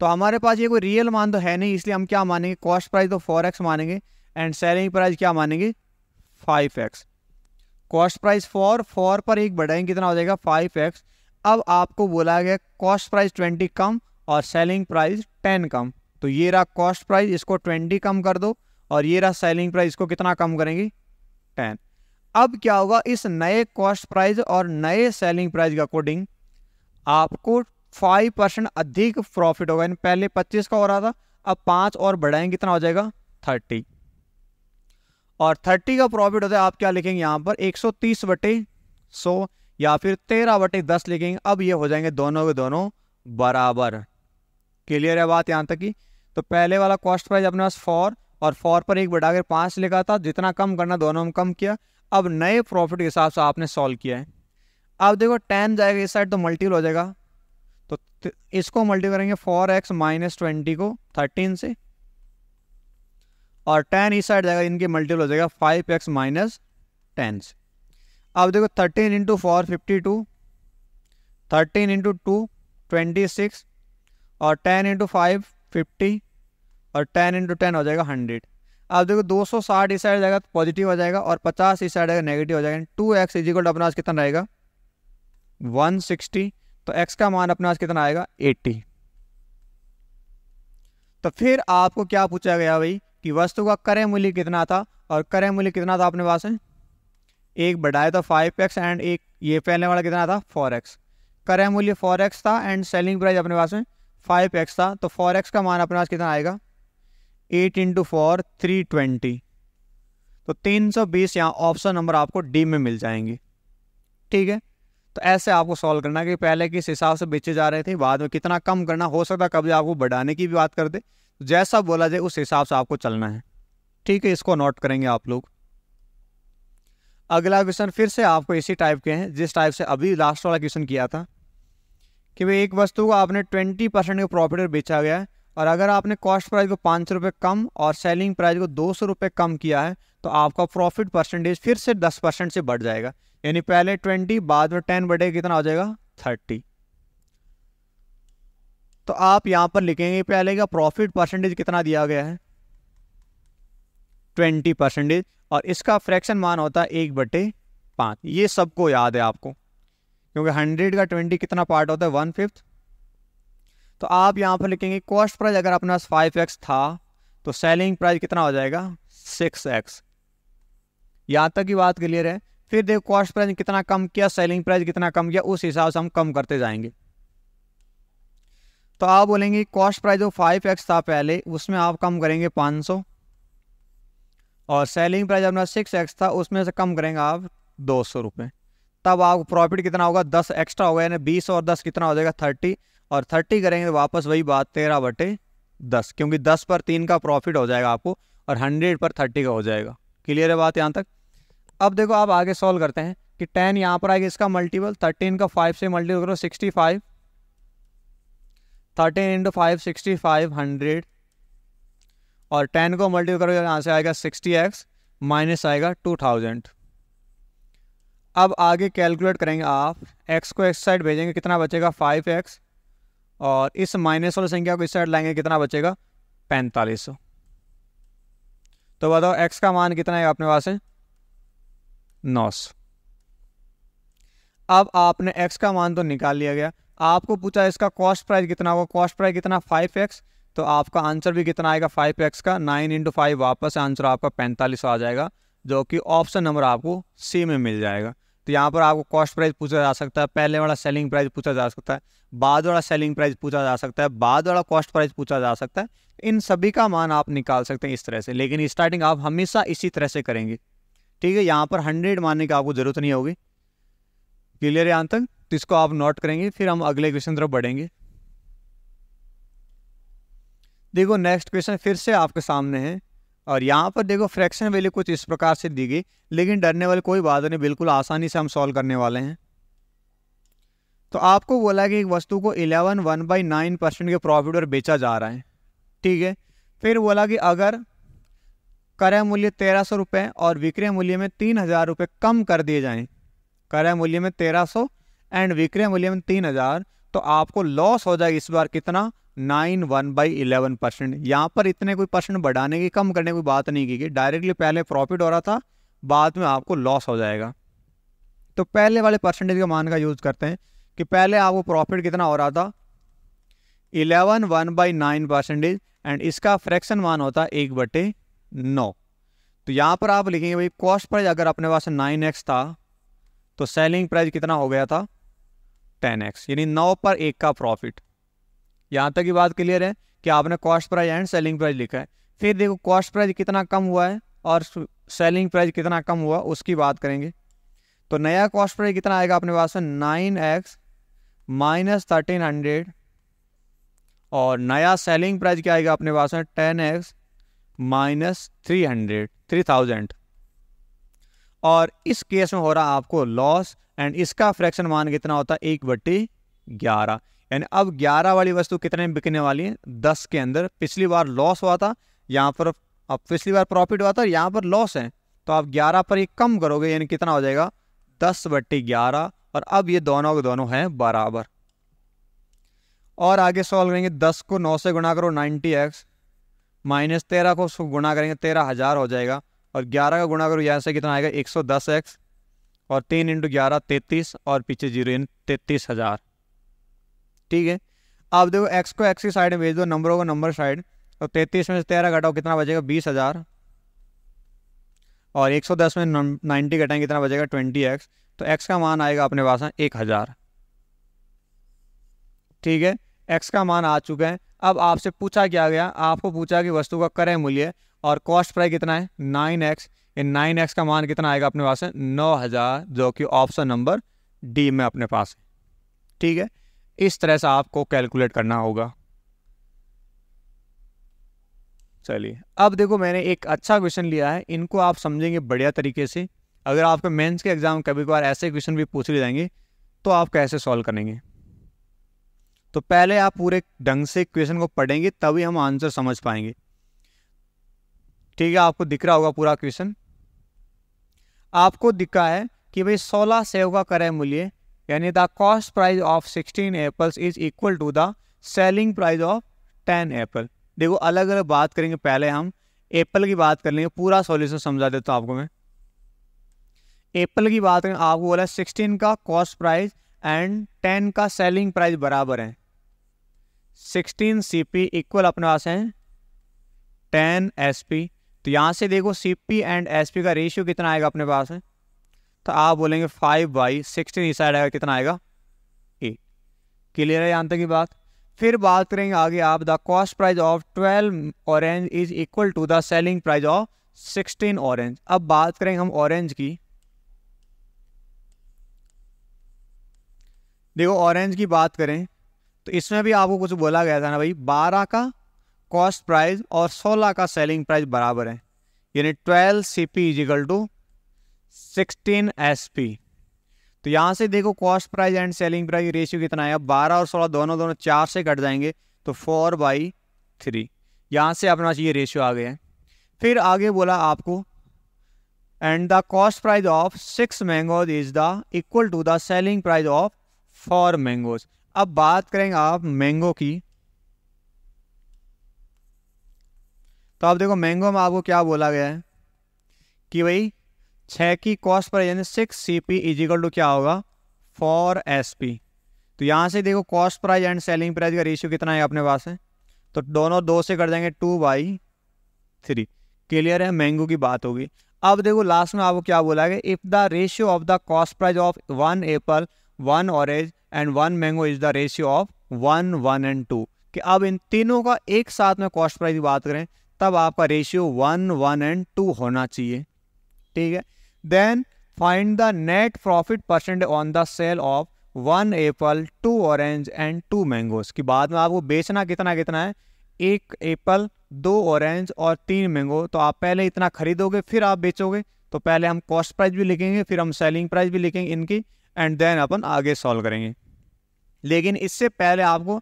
तो हमारे पास ये कोई रियल मान तो है नहीं इसलिए हम क्या मानेंगे कॉस्ट प्राइस तो फोर एक्स मानेंगे एंड सेलिंग प्राइस क्या मानेंगे five x cost price four four पर एक बढ़ाएंगे कितना हो जाएगा फाइव एक्स अब आपको बोला गया कॉस्ट प्राइस ट्वेंटी कम और सेलिंग प्राइस टेन कम तो ये रहा कॉस्ट प्राइस इसको ट्वेंटी कम कर दो और ये रहा सेलिंग प्राइस इसको कितना कम करेंगे टेन अब क्या होगा इस नए कॉस्ट प्राइस और नए सेलिंग प्राइस के अकॉर्डिंग आपको फाइव परसेंट अधिक प्रॉफिट होगा यानी पहले पच्चीस का हो रहा था अब पांच और बढ़ाएंगे कितना हो जाएगा थर्टी और थर्टी का प्रॉफिट होता है आप क्या लिखेंगे यहां पर एक सौ तीस बटे सो या फिर तेरह बटे दस लिखेंगे अब ये हो जाएंगे दोनों के दोनों बराबर क्लियर है बात यहां तक की तो पहले वाला कॉस्ट प्राइज अपने पास फॉर और फोर पर एक बढ़ाकर पाँच लिखा था जितना कम करना दोनों में कम किया अब नए प्रॉफिट के हिसाब से आपने सॉल्व किया है अब देखो टेन जाएगा इस साइड तो मल्टीपल हो जाएगा तो इसको मल्टीपल करेंगे फोर एक्स माइनस ट्वेंटी को थर्टीन से और टेन इस साइड जाएगा इनके मल्टीपल हो जाएगा फाइव एक्स माइनस टेन से अब देखो thirteen into four fifty two thirteen into two twenty six और टेन इंटू फाइव फिफ्टी और टेन इंटू टेन हो जाएगा हंड्रेड आप देखो 260 इस साइड जाएगा तो पॉजिटिव हो जाएगा और 50 इस साइड आएगा नेगेटिव हो जाएगा टू एक्स इजिकल अपना आज कितना रहेगा 160 तो एक्स का मान अपना आज कितना आएगा 80 तो फिर आपको क्या पूछा गया भाई कि वस्तु का करे मूल्य कितना था और करे मूल्य कितना था अपने पास एक बढ़ाया था फाइव एक्स एंड एक ये फैलने वाला कितना था फोर एक्स करे मूल्य फोर एक्स था एंड सेलिंग प्राइस अपने पास फाइव एक्स था तो फोर एक्स का मान अपने पास कितना आएगा eight into four three twenty तो तीन सौ बीस यहाँ ऑप्शन नंबर आपको डी में मिल जाएंगे ठीक है तो ऐसे आपको सॉल्व करना कि पहले किस हिसाब से बेचे जा रहे थे बाद में कितना कम करना हो सकता कभी आपको बढ़ाने की भी बात कर दे तो जैसा बोला जाए उस हिसाब से आपको चलना है ठीक है इसको नोट करेंगे आप लोग अगला क्वेश्चन फिर से आपको इसी टाइप के हैं जिस टाइप से अभी लास्ट वाला क्वेश्चन किया था कि भाई एक वस्तु को आपने ट्वेंटी परसेंट के प्रॉफिट पर बेचा गया है और अगर आपने कॉस्ट प्राइस को पाँच सौ रुपये कम और सेलिंग प्राइस को दो सौ रुपये कम किया है तो आपका प्रॉफिट परसेंटेज फिर से दस परसेंट से बढ़ जाएगा यानी पहले ट्वेंटी बाद में टेन बढ़ेगा कितना हो जाएगा थर्टी तो आप यहाँ पर लिखेंगे पहले का प्रॉफिट परसेंटेज कितना दिया गया है ट्वेंटी परसेंटेज और इसका फ्रैक्शन मान होता है एक बटे पाँच ये सबको याद है आपको क्योंकि हंड्रेड का ट्वेंटी कितना पार्ट होता है वन फिफ्थ तो आप यहाँ पर लिखेंगे कॉस्ट प्राइस अगर अपने पास फाइव एक्स था तो सेलिंग प्राइस कितना हो जाएगा सिक्स एक्स यहाँ तक की बात क्लियर है फिर देखो कॉस्ट प्राइस कितना कम किया सेलिंग प्राइस कितना कम किया उस हिसाब से हम कम करते जाएंगे तो आप बोलेंगे कॉस्ट प्राइस जो फाइव एक्स था पहले उसमें आप कम करेंगे पाँच सौ और सेलिंग प्राइस अपना सिक्स एक्स था उसमें से कम करेंगे आप दो सौ रुपये तब आपको प्रॉफिट कितना होगा दस एक्स्ट्रा होगा यानी बीस और दस कितना हो जाएगा थर्टी और थर्टी करेंगे तो वापस वही बात तेरह बटे दस क्योंकि दस पर तीन का प्रॉफिट हो जाएगा आपको और हंड्रेड पर थर्टी का हो जाएगा क्लियर है बात यहाँ तक अब देखो आप आगे सॉल्व करते हैं कि टेन यहाँ पर आएगा इसका मल्टीपल थर्टीन का फाइव से मल्टीपल करो sixty five thirteen into five sixty five hundred और टेन को मल्टीपल करो यहाँ से आएगा सिक्सटी एक्स माइनस आएगा टू थाउजेंड अब आगे कैलकुलेट करेंगे आप एक्स को एक्स साइड भेजेंगे कितना बचेगा फाइव एक्स और इस माइनस वाली संख्या को इस साइड लाएंगे कितना बचेगा पैंतालीस तो बताओ एक्स का मान कितना है अपने पास है नौ अब आपने एक्स का मान तो निकाल लिया गया आपको पूछा इसका कॉस्ट प्राइस कितना होगा कॉस्ट प्राइस कितना फाइव एक्स तो आपका आंसर भी कितना आएगा फाइव एक्स का नाइन इंटू फाइव वापस आंसर आपका पैंतालीस आ जाएगा जो कि ऑप्शन नंबर आपको सी में मिल जाएगा तो यहाँ पर आपको कॉस्ट प्राइस पूछा जा सकता है पहले वाला सेलिंग प्राइस पूछा जा सकता है बाद वाला सेलिंग प्राइस पूछा जा सकता है बाद वाला कॉस्ट प्राइस पूछा जा सकता है इन सभी का मान आप निकाल सकते हैं इस तरह से लेकिन स्टार्टिंग आप हमेशा इसी तरह से करेंगे ठीक है यहाँ पर हंड्रेड मानने की आपको ज़रूरत नहीं होगी क्लियर है यहाँ तक तो इसको आप नोट करेंगे फिर हम अगले क्वेश्चन तरफ बढ़ेंगे देखो नेक्स्ट क्वेश्चन फिर से आपके सामने है और यहाँ पर देखो फ्रैक्शन वैल्यू कुछ इस प्रकार से दी गई लेकिन डरने वाली कोई बात नहीं बिल्कुल आसानी से हम सॉल्व करने वाले हैं तो आपको बोला कि एक वस्तु को eleven one by nine percent के प्रॉफिट पर बेचा जा रहा है ठीक है फिर बोला कि अगर क्रय मूल्य तेरह सौ रुपये और विक्रय मूल्य में तीन हज़ार रुपये कम कर दिए जाएं क्रय मूल्य में तेरह सौ एंड विक्रय मूल्य में तीन हज़ार तो आपको लॉस हो जाएगा इस बार कितना nine one by eleven percent यहाँ पर इतने कोई परसेंट बढ़ाने की कम करने की बात नहीं की गई डायरेक्टली पहले प्रॉफिट हो रहा था बाद में आपको लॉस हो जाएगा तो पहले वाले परसेंटेज का मान का यूज़ करते हैं कि पहले आपको प्रॉफिट कितना हो रहा था eleven one by nine percentage and इसका फ्रैक्शन मान होता है एक बटे नौ तो यहाँ पर आप लिखेंगे भाई कॉस्ट प्राइस अगर अपने पास नाइन एक्स था तो सेलिंग प्राइस कितना हो गया था टेन एक्स यानी नौ पर एक का प्रॉफिट यहाँ तक की बात क्लियर है कि आपने cost price and selling price लिखा है फिर देखो कॉस्ट प्राइस कितना कम हुआ है और सेलिंग प्राइस कितना कम हुआ उसकी बात करेंगे तो नया कॉस्ट प्राइस कितना आएगा अपने पास में nine x minus thirteen hundred और नया सेलिंग प्राइस क्या आएगा अपने पास में ten x minus three hundred three thousand और इस केस में हो रहा आपको लॉस एंड इसका फ्रैक्शन मान कितना होता है एक बट्टी ग्यारह यानी अब ग्यारह वाली वस्तु कितने में बिकने वाली है दस के अंदर पिछली बार लॉस हुआ था यहाँ पर अब पिछली बार प्रॉफिट हुआ था यहाँ पर लॉस है तो आप ग्यारह पर ये कम करोगे यानी कितना हो जाएगा दस बट्टी ग्यारह और अब ये दोनों के दोनों हैं बराबर और आगे सॉल्व करेंगे दस को नौ से गुणा करो नाइन्टी एक्स माइनस तेरह को उसको गुणा करेंगे तेरह हज़ार हो जाएगा और ग्यारह का गुणा करो यहाँ से कितना आएगा एक सौ दस एक्स और तीन इंटू ग्यारह तैतीस और पीछे जीरो इन तैतीस हज़ार ठीक है आप देखो एक्स को एक्स की साइड में भेज दो नंबरों को नंबर साइड तो तैतीस में से तेरह घटाओ कितना बचेगा बीस हज़ार और एक सौ दस में नाइन्टी घटाएंगे कितना बचेगा ट्वेंटी एक्स तो एक्स का मान आएगा अपने पास एक हज़ार ठीक है एक्स का मान आ चुका है अब आपसे पूछा क्या गया आपको पूछा कि वस्तु का करें मूल्य और कॉस्ट प्राइस कितना है नाइन एक्स इन नाइन एक्स का मान कितना आएगा अपने पास नौ हज़ार जो कि ऑप्शन नंबर डी में अपने पास है ठीक है इस तरह से आपको कैलकुलेट करना होगा चलिए अब देखो मैंने एक अच्छा क्वेश्चन लिया है इनको आप समझेंगे बढ़िया तरीके से अगर आपके मेंस के एग्ज़ाम कभी कभार ऐसे क्वेश्चन भी पूछ लिए जाएंगे तो आप कैसे सॉल्व करेंगे तो पहले आप पूरे ढंग से क्वेश्चन को पढ़ेंगे तभी हम आंसर समझ पाएंगे ठीक है आपको दिख रहा होगा पूरा क्वेश्चन आपको दिखा है कि भाई सोलह सेव का क्रय मूल्य यानी the cost price of sixteen apples is equal to the selling price of ten apple देखो अलग अलग बात करेंगे पहले हम एप्पल की बात कर लेंगे पूरा सॉल्यूशन समझा देता हूँ आपको मैं एप्पल की बात करें आपको बोला सिक्सटीन का कॉस्ट प्राइस एंड टेन का सेलिंग प्राइस बराबर है सिक्सटीन सी पी इक्वल अपने पास है टेन एस पी तो यहाँ से देखो C P and S P का रेशियो कितना आएगा अपने पास है तो आप बोलेंगे फाइव बाई सिक्सटीन साइड आएगा कितना आएगा एट क्लियर है यहाँ तक की बात फिर बात करेंगे आगे आप the cost price of twelve orange is equal to the selling price of sixteen orange अब बात करेंगे हम ऑरेंज की देखो ऑरेंज की बात करें तो इसमें भी आपको कुछ बोला गया था ना भाई बारह का कॉस्ट प्राइस और सोलह का सेलिंग प्राइस बराबर है यानी twelve C P is equal to sixteen S P तो यहाँ से देखो cost price and selling price ratio कितना आएगा बारह और सोलह दोनों दोनों चार से कट जाएंगे तो फोर बाई थ्री यहाँ से अपना ये रेशियो आ गया फिर आगे बोला आपको and the cost price of six mangoes is the equal to the selling price of four mangoes अब बात करेंगे आप मैंगो की तो आप देखो मैंगो में आपको क्या बोला गया है कि भाई छः की कॉस्ट पर यानी six C P is equal to क्या होगा फॉर एस पी तो यहाँ से देखो cost price and selling price का रेशियो कितना है अपने पास है तो दोनों दो से कर देंगे टू बाई थ्री क्लियर है मैंगो की बात होगी अब देखो लास्ट में आपको क्या बोला गया if the ratio of the cost price of one apple one orange and one mango is the ratio of one one and two कि अब इन तीनों का एक साथ में कॉस्ट प्राइज की बात करें तब आपका ratio one one and two होना चाहिए ठीक है Then find the net profit percent on the sale of one apple two orange and two mangoes की बाद में आपको बेचना कितना कितना है एक एप्पल दो ऑरेंज और तीन मैंगो तो आप पहले इतना खरीदोगे फिर आप बेचोगे तो पहले हम कॉस्ट प्राइस भी लिखेंगे फिर हम सेलिंग प्राइस भी लिखेंगे इनकी एंड देन अपन आगे सॉल्व करेंगे लेकिन इससे पहले आपको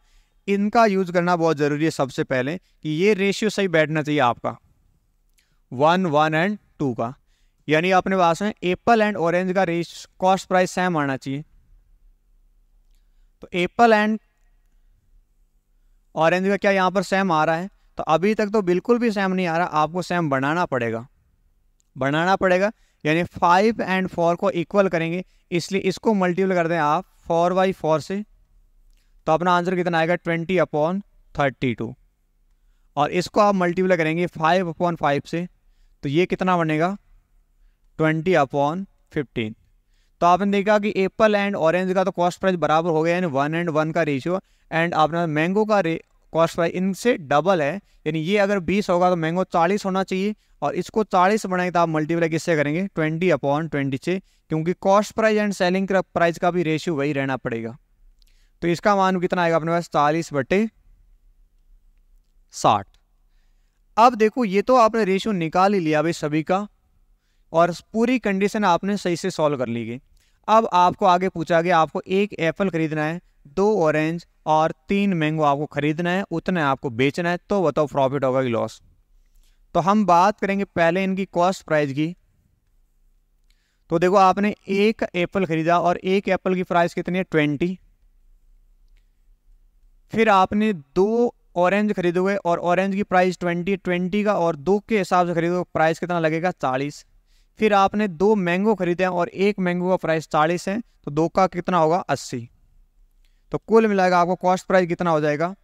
इनका यूज़ करना बहुत ज़रूरी है सबसे पहले कि ये रेशियो सही बैठना चाहिए आपका वन वन एंड टू का यानी अपने पास में एप्पल एंड ऑरेंज का रेस कॉस्ट प्राइस सेम आना चाहिए तो एप्पल एंड ऑरेंज का क्या यहाँ पर सेम आ रहा है तो अभी तक तो बिल्कुल भी सेम नहीं आ रहा आपको सेम बनाना पड़ेगा बनाना पड़ेगा यानी फाइव एंड फोर को इक्वल करेंगे इसलिए इसको मल्टीपल कर दें आप फोर बाई फोर से तो अपना आंसर कितना आएगा ट्वेंटी अपॉन थर्टी टू और इसको आप मल्टीप्लाई करेंगे फाइव अपॉन फाइव से तो ये कितना बनेगा ट्वेंटी अपॉन फिफ्टीन तो आपने देखा कि एप्पल एंड ऑरेंज का तो कॉस्ट प्राइस बराबर हो गया यानी वन एंड वन का रेशियो एंड आपने मैंगो का कॉस्ट प्राइस इनसे डबल है यानी ये अगर बीस होगा तो मैंगो चालीस होना चाहिए और इसको चालीस बनाएंगे तो आप मल्टीप्लाई किससे करेंगे ट्वेंटी अपॉन ट्वेंटी से क्योंकि cost price and selling price का भी रेशियो वही रहना पड़ेगा तो इसका मान कितना आएगा अपने पास चालीस बटे साठ अब देखो ये तो आपने रेशियो निकाल ही लिया भाई सभी का और पूरी कंडीशन आपने सही से सॉल्व कर ली गई अब आपको आगे पूछा गया आपको एक एप्पल खरीदना है दो ऑरेंज और तीन मैंगो आपको खरीदना है उतना आपको बेचना है तो बताओ प्रॉफिट होगा कि लॉस तो हम बात करेंगे पहले इनकी कॉस्ट प्राइस की तो देखो आपने एक एप्पल खरीदा और एक एप्पल की प्राइस कितनी है ट्वेंटी फिर आपने दो ऑरेंज खरीदोगे और ऑरेंज की प्राइस ट्वेंटी ट्वेंटी का और दो के हिसाब से खरीदोगे प्राइस कितना लगेगा चालीस फिर आपने दो मैंगो खरीदे हैं और एक मैंगो का प्राइस चालीस है तो दो का कितना होगा अस्सी तो कुल मिलाएगा आपको कॉस्ट प्राइस कितना हो जाएगा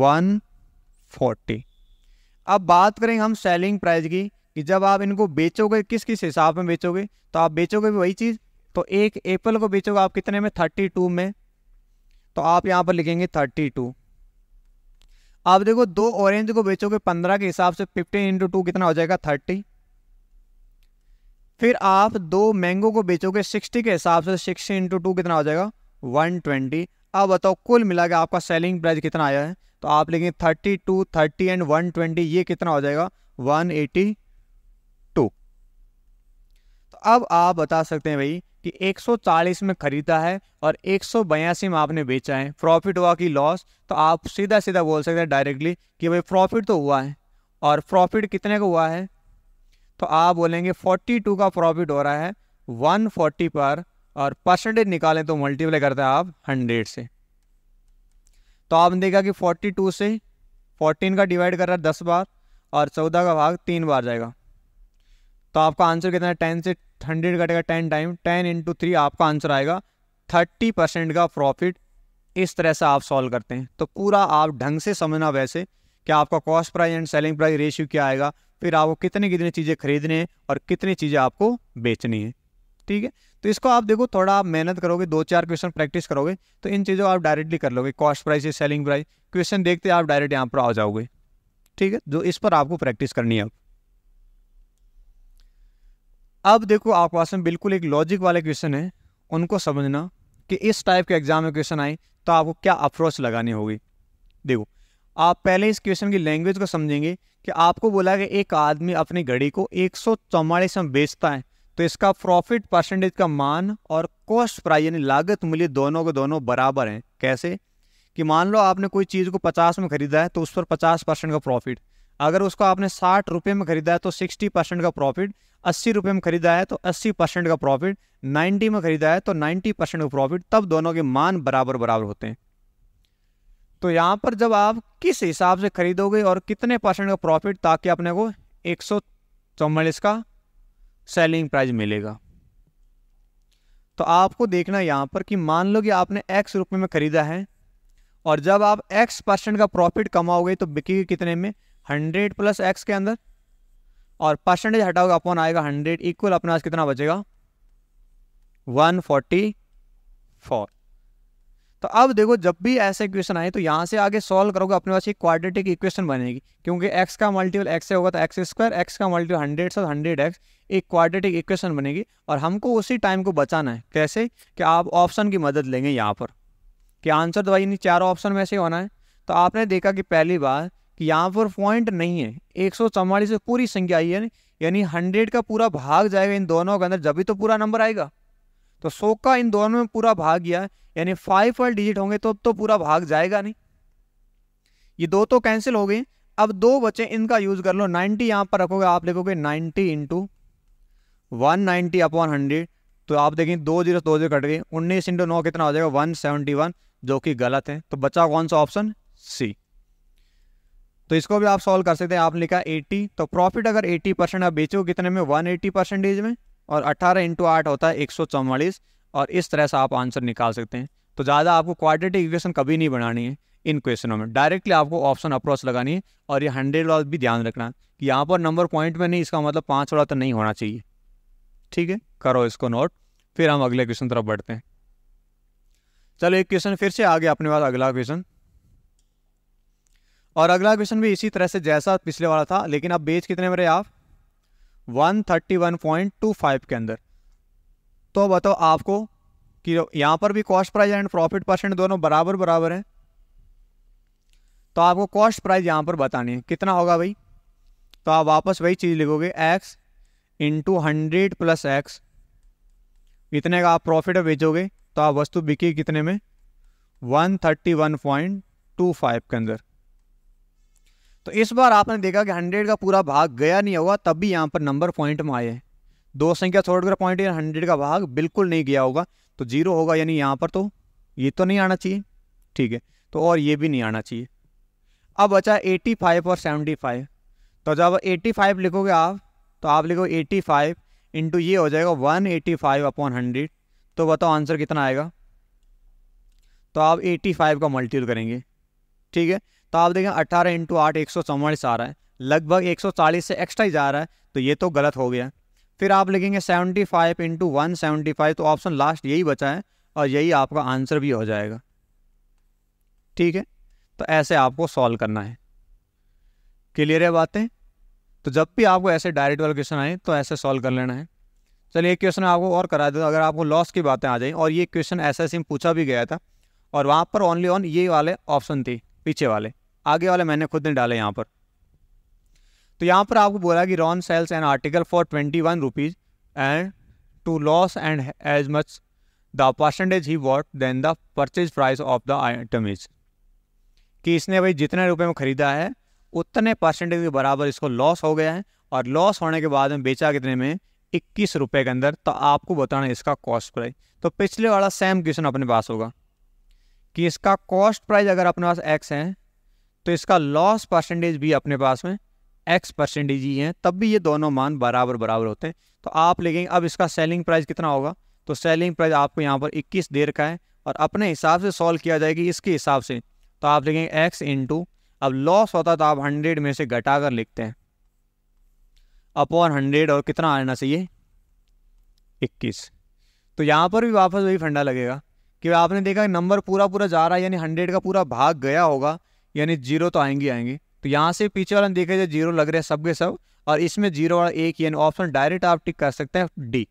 वन फोर्टी अब बात करेंगे हम सेलिंग प्राइस की कि जब आप इनको बेचोगे किस किस हिसाब में बेचोगे तो आप बेचोगे भी वही चीज़ तो एक एप्पल को बेचोगे आप कितने में थर्टी टू में तो आप यहाँ पर लिखेंगे थर्टी टू आप देखो दो ऑरेंज को बेचोगे पंद्रह के हिसाब से फिफ्टीन इंटू टू कितना हो जाएगा थर्टी फिर आप दो मैंगो को बेचोगे सिक्सटी के हिसाब से सिक्सटी इंटू टू कितना हो जाएगा वन ट्वेंटी अब बताओ कुल मिला के आपका सेलिंग प्राइस कितना आया है तो आप लेंगे thirty two thirty and one twenty ये कितना हो जाएगा वन एटी टू तो अब आप बता सकते हैं भाई कि 140 में ख़रीदा है और एक में आपने बेचा है प्रॉफिट हुआ कि लॉस तो आप सीधा सीधा बोल सकते हैं डायरेक्टली कि भाई प्रॉफिट तो हुआ है और प्रॉफिट कितने का हुआ है तो आप बोलेंगे 42 का प्रॉफिट हो रहा है 140 पर और परसेंटेज निकालें तो मल्टीप्लाई करते हैं आप 100 से तो आपने देखा कि 42 से 14 का डिवाइड कर रहा है दस बार और चौदह का भाग तीन बार जाएगा तो आपका आंसर कितना है टेन से हंड्रेड कटेगा ten time ten into three आपका आंसर आएगा थर्टी परसेंट का प्रॉफिट इस तरह से आप सॉल्व करते हैं तो पूरा आप ढंग से समझना वैसे कि आपका cost price and selling price ratio क्या आएगा फिर आपको कितने कितने चीज़ें खरीदने और कितनी चीज़ें आपको बेचनी है ठीक है तो इसको आप देखो थोड़ा आप मेहनत करोगे दो चार क्वेश्चन प्रैक्टिस करोगे तो इन चीज़ों आप डायरेक्टली कर लोगे कॉस्ट प्राइस या सेलिंग प्राइस क्वेश्चन देखते आप डायरेक्ट यहाँ पर आ जाओगे ठीक है जो इस पर आपको प्रैक्टिस करनी है अब अब देखो आपके पास में बिल्कुल एक लॉजिक वाले क्वेश्चन है उनको समझना कि इस टाइप के एग्जाम में क्वेश्चन आए तो आपको क्या अप्रोच लगानी होगी देखो आप पहले इस क्वेश्चन की लैंग्वेज को समझेंगे कि आपको बोला कि एक आदमी अपनी घड़ी को एक में बेचता है तो इसका प्रॉफिट परसेंटेज का मान और कॉस्ट प्राइस यानी लागत मूल्य दोनों के दोनों बराबर हैं कैसे कि मान लो आपने कोई चीज़ को पचास में खरीदा है तो उस पर पचास परसेंट का प्रॉफिट अगर उसको आपने साठ रुपये में खरीदा है तो सिक्सटी परसेंट का प्रॉफिट अस्सी रुपये में खरीदा है तो अस्सी परसेंट का प्रॉफिट नाइन्टी में खरीदा है तो नाइन्टी परसेंट का प्रॉफिट तब दोनों के मान बराबर बराबर होते हैं तो यहाँ पर जब आप किस हिसाब से खरीदोगे और कितने परसेंट का प्रॉफिट ताकि अपने को एक सौ का सेलिंग प्राइस मिलेगा तो आपको देखना यहाँ पर कि मान लो कि आपने एक्स रुपये में ख़रीदा है और जब आप एक्स परसेंट का प्रॉफिट कमाओगे तो बिकेगी कितने में हंड्रेड प्लस एक्स के अंदर और परसेंटेज हटाओगे अपन आएगा हंड्रेड इक्वल अपना आज कितना बचेगा वन फोर्टी फोर तो अब देखो जब भी ऐसे इक्वेशन आए तो यहाँ से आगे सॉल्व करोगे अपने पास एक क्वाड्रेटिक इक्वेशन बनेगी क्योंकि एक्स का मल्टीपल एक्स से होगा तो एक्स स्क्वायर एक्स का मल्टीपल हंड्रेड से हंड्रेड एक्स एक क्वाड्रेटिक इक्वेशन बनेगी और हमको उसी टाइम को बचाना है कैसे कि आप ऑप्शन की मदद लेंगे यहाँ पर कि आंसर तो भाई इन चारों ऑप्शन में से होना है तो आपने देखा कि पहली बार कि यहाँ पर पॉइंट नहीं है एक सौ से पूरी संख्या आई है यानी हंड्रेड का पूरा भाग जाएगा इन दोनों के अंदर जब भी तो पूरा नंबर आएगा तो सो का इन दोनों में पूरा भाग गया यानी फाइव और डिजिट होंगे तो अब तो पूरा भाग जाएगा नहीं ये दो तो कैंसिल हो गए अब दो बचे इनका यूज कर लो 90 यहां पर रखोगे आप लिखोगे 90 into one ninety upon hundred तो आप देखें दो जीरो दो जीरो कट गए उन्नीस इंटू नौ कितना हो जाएगा वन सेवनटी वन जो कि गलत है तो बचा कौन सा ऑप्शन सी तो इसको भी आप सॉल्व कर सकते हैं आपने लिखा 80 तो प्रॉफिट अगर 80 परसेंट आप बेचो कितने में 180 परसेंटेज में और अट्ठारह इंटू आठ होता है एक सौ चौवालीस और इस तरह से आप आंसर निकाल सकते हैं तो ज़्यादा आपको क्वाड्रेटिक इक्वेशन कभी नहीं बनानी है इन क्वेश्चनों में डायरेक्टली आपको ऑप्शन अप्रोच लगानी है और ये हंड्रेड वाला भी ध्यान रखना कि यहाँ पर नंबर पॉइंट में नहीं इसका मतलब पाँच वाला तो नहीं होना चाहिए ठीक है करो इसको नोट फिर हम अगले क्वेश्चन तरफ बढ़ते हैं चलो एक क्वेश्चन फिर से आ गया अपने पास अगला क्वेश्चन और अगला क्वेश्चन भी इसी तरह से जैसा पिछले वाला था लेकिन अब बेच कितने में रहे आप 131.25 के अंदर तो बताओ आपको कि यहाँ पर भी cost price and profit percent दोनों बराबर बराबर हैं तो आपको कॉस्ट प्राइस यहाँ पर बतानी है कितना होगा भाई तो आप वापस वही चीज़ लिखोगे x into hundred plus x इतने का आप प्रॉफिट भेजोगे तो आप वस्तु बिकी कितने में one thirty one point two five के अंदर तो इस बार आपने देखा कि हंड्रेड का पूरा भाग गया नहीं होगा तब भी यहाँ पर नंबर पॉइंट में आए हैं दो संख्या छोड़कर पॉइंट या हंड्रेड का भाग बिल्कुल नहीं गया होगा तो जीरो होगा यानी यहाँ पर तो ये तो नहीं आना चाहिए ठीक है तो और ये भी नहीं आना चाहिए अब बचा 85 और 75 तो जब 85 लिखोगे आप तो आप लिखोगे 85 फाइव इंटू ये हो जाएगा 185 एटी फाइव अपॉन हंड्रेड तो बताओ आंसर कितना आएगा तो आप 85 का मल्टीपल करेंगे ठीक है तो आप देखें अट्ठारह इंटू आठ एक सौ चौवालीस आ रहा है लगभग एक सौ चालीस से एक्स्ट्रा ही जा रहा है तो ये तो गलत हो गया फिर आप लिखेंगे seventy five into one seventy five तो ऑप्शन लास्ट यही बचा है और यही आपका आंसर भी हो जाएगा ठीक है तो ऐसे आपको सॉल्व करना है क्लियर है बातें तो जब भी आपको ऐसे डायरेक्ट वाले क्वेश्चन आए तो ऐसे सॉल्व कर लेना है चलिए एक क्वेश्चन आपको और करा देता अगर आपको लॉस की बातें आ जाएँ और ये क्वेश्चन ऐसे ऐसे पूछा भी गया था और वहाँ पर ओनली ऑन on ये वाले ऑप्शन थे पीछे वाले आगे वाले मैंने खुद ने डाले यहाँ पर तो यहाँ पर आपको बोला कि Ron sells an article for twenty one rupees and to loss and as much the percentage he what then the purchase price of the item is कि इसने भाई जितने रुपए में ख़रीदा है उतने परसेंटेज के बराबर इसको लॉस हो गया है और लॉस होने के बाद में बेचा कितने में इक्कीस रुपये के अंदर तो आपको बताना है इसका कॉस्ट प्राइस तो पिछले वाला सेम क्वेश्चन अपने पास होगा कि इसका कॉस्ट प्राइस अगर अपने पास एक्स है तो इसका लॉस परसेंटेज भी अपने पास में एक्स परसेंटेज ही है तब भी ये दोनों मान बराबर बराबर होते हैं तो आप लिखेंगे अब इसका सेलिंग प्राइस कितना होगा तो सेलिंग प्राइस आपको यहाँ पर 21 दे रखा है और अपने हिसाब से सॉल्व किया जाएगी इसके हिसाब से तो आप लिखेंगे एक्स इंटू अब लॉस होता तो आप हंड्रेड में से घटा कर लिखते हैं अपॉन हंड्रेड और कितना आना चाहिए इक्कीस तो यहाँ पर भी वापस वही फंडा लगेगा कि आपने देखा नंबर पूरा पूरा जा रहा है यानी हंड्रेड का पूरा भाग गया होगा यानी जीरो तो आएंगी आएंगे तो यहाँ से पीछे वाला देखे जाए जीरो लग रहे हैं सब के सब और इसमें जीरो और एक यानी ऑप्शन डायरेक्ट आप टिक कर सकते हैं डी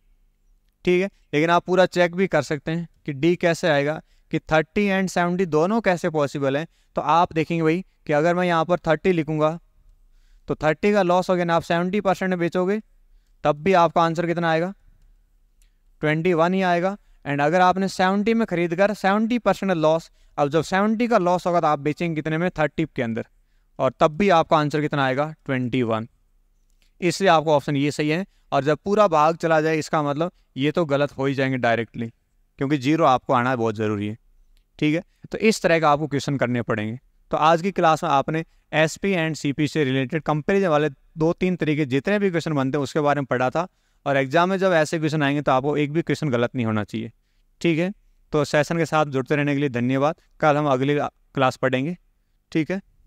ठीक है लेकिन आप पूरा चेक भी कर सकते हैं कि डी कैसे आएगा कि थर्टी एंड सेवेंटी दोनों कैसे पॉसिबल हैं तो आप देखेंगे भाई कि अगर मैं यहाँ पर थर्टी लिखूँगा तो थर्टी का लॉस हो गया ना आप सेवेंटी परसेंट बेचोगे तब भी आपका आंसर कितना आएगा ट्वेंटी वन ही आएगा एंड अगर आपने सेवेंटी में खरीद कर सेवेंटी परसेंट लॉस अब जब सेवेंटी का लॉस होगा तो आप बेचेंगे कितने में थर्टी के अंदर और तब भी आपका आंसर कितना आएगा ट्वेंटी वन इसलिए आपका ऑप्शन ये सही है और जब पूरा भाग चला जाए इसका मतलब ये तो गलत हो ही जाएंगे डायरेक्टली क्योंकि जीरो आपको आना बहुत ज़रूरी है ठीक है तो इस तरह का आपको क्वेश्चन करने पड़ेंगे तो आज की क्लास में आपने S P and C P से रिलेटेड कंपेरिजन वाले दो तीन तरीके जितने भी क्वेश्चन बनते हैं उसके बारे में पढ़ा था और एग्जाम में जब ऐसे क्वेश्चन आएंगे तो आपको एक भी क्वेश्चन गलत नहीं होना चाहिए ठीक है तो सेशन के साथ जुड़ते रहने के लिए धन्यवाद कल हम अगली क्लास पढ़ेंगे ठीक है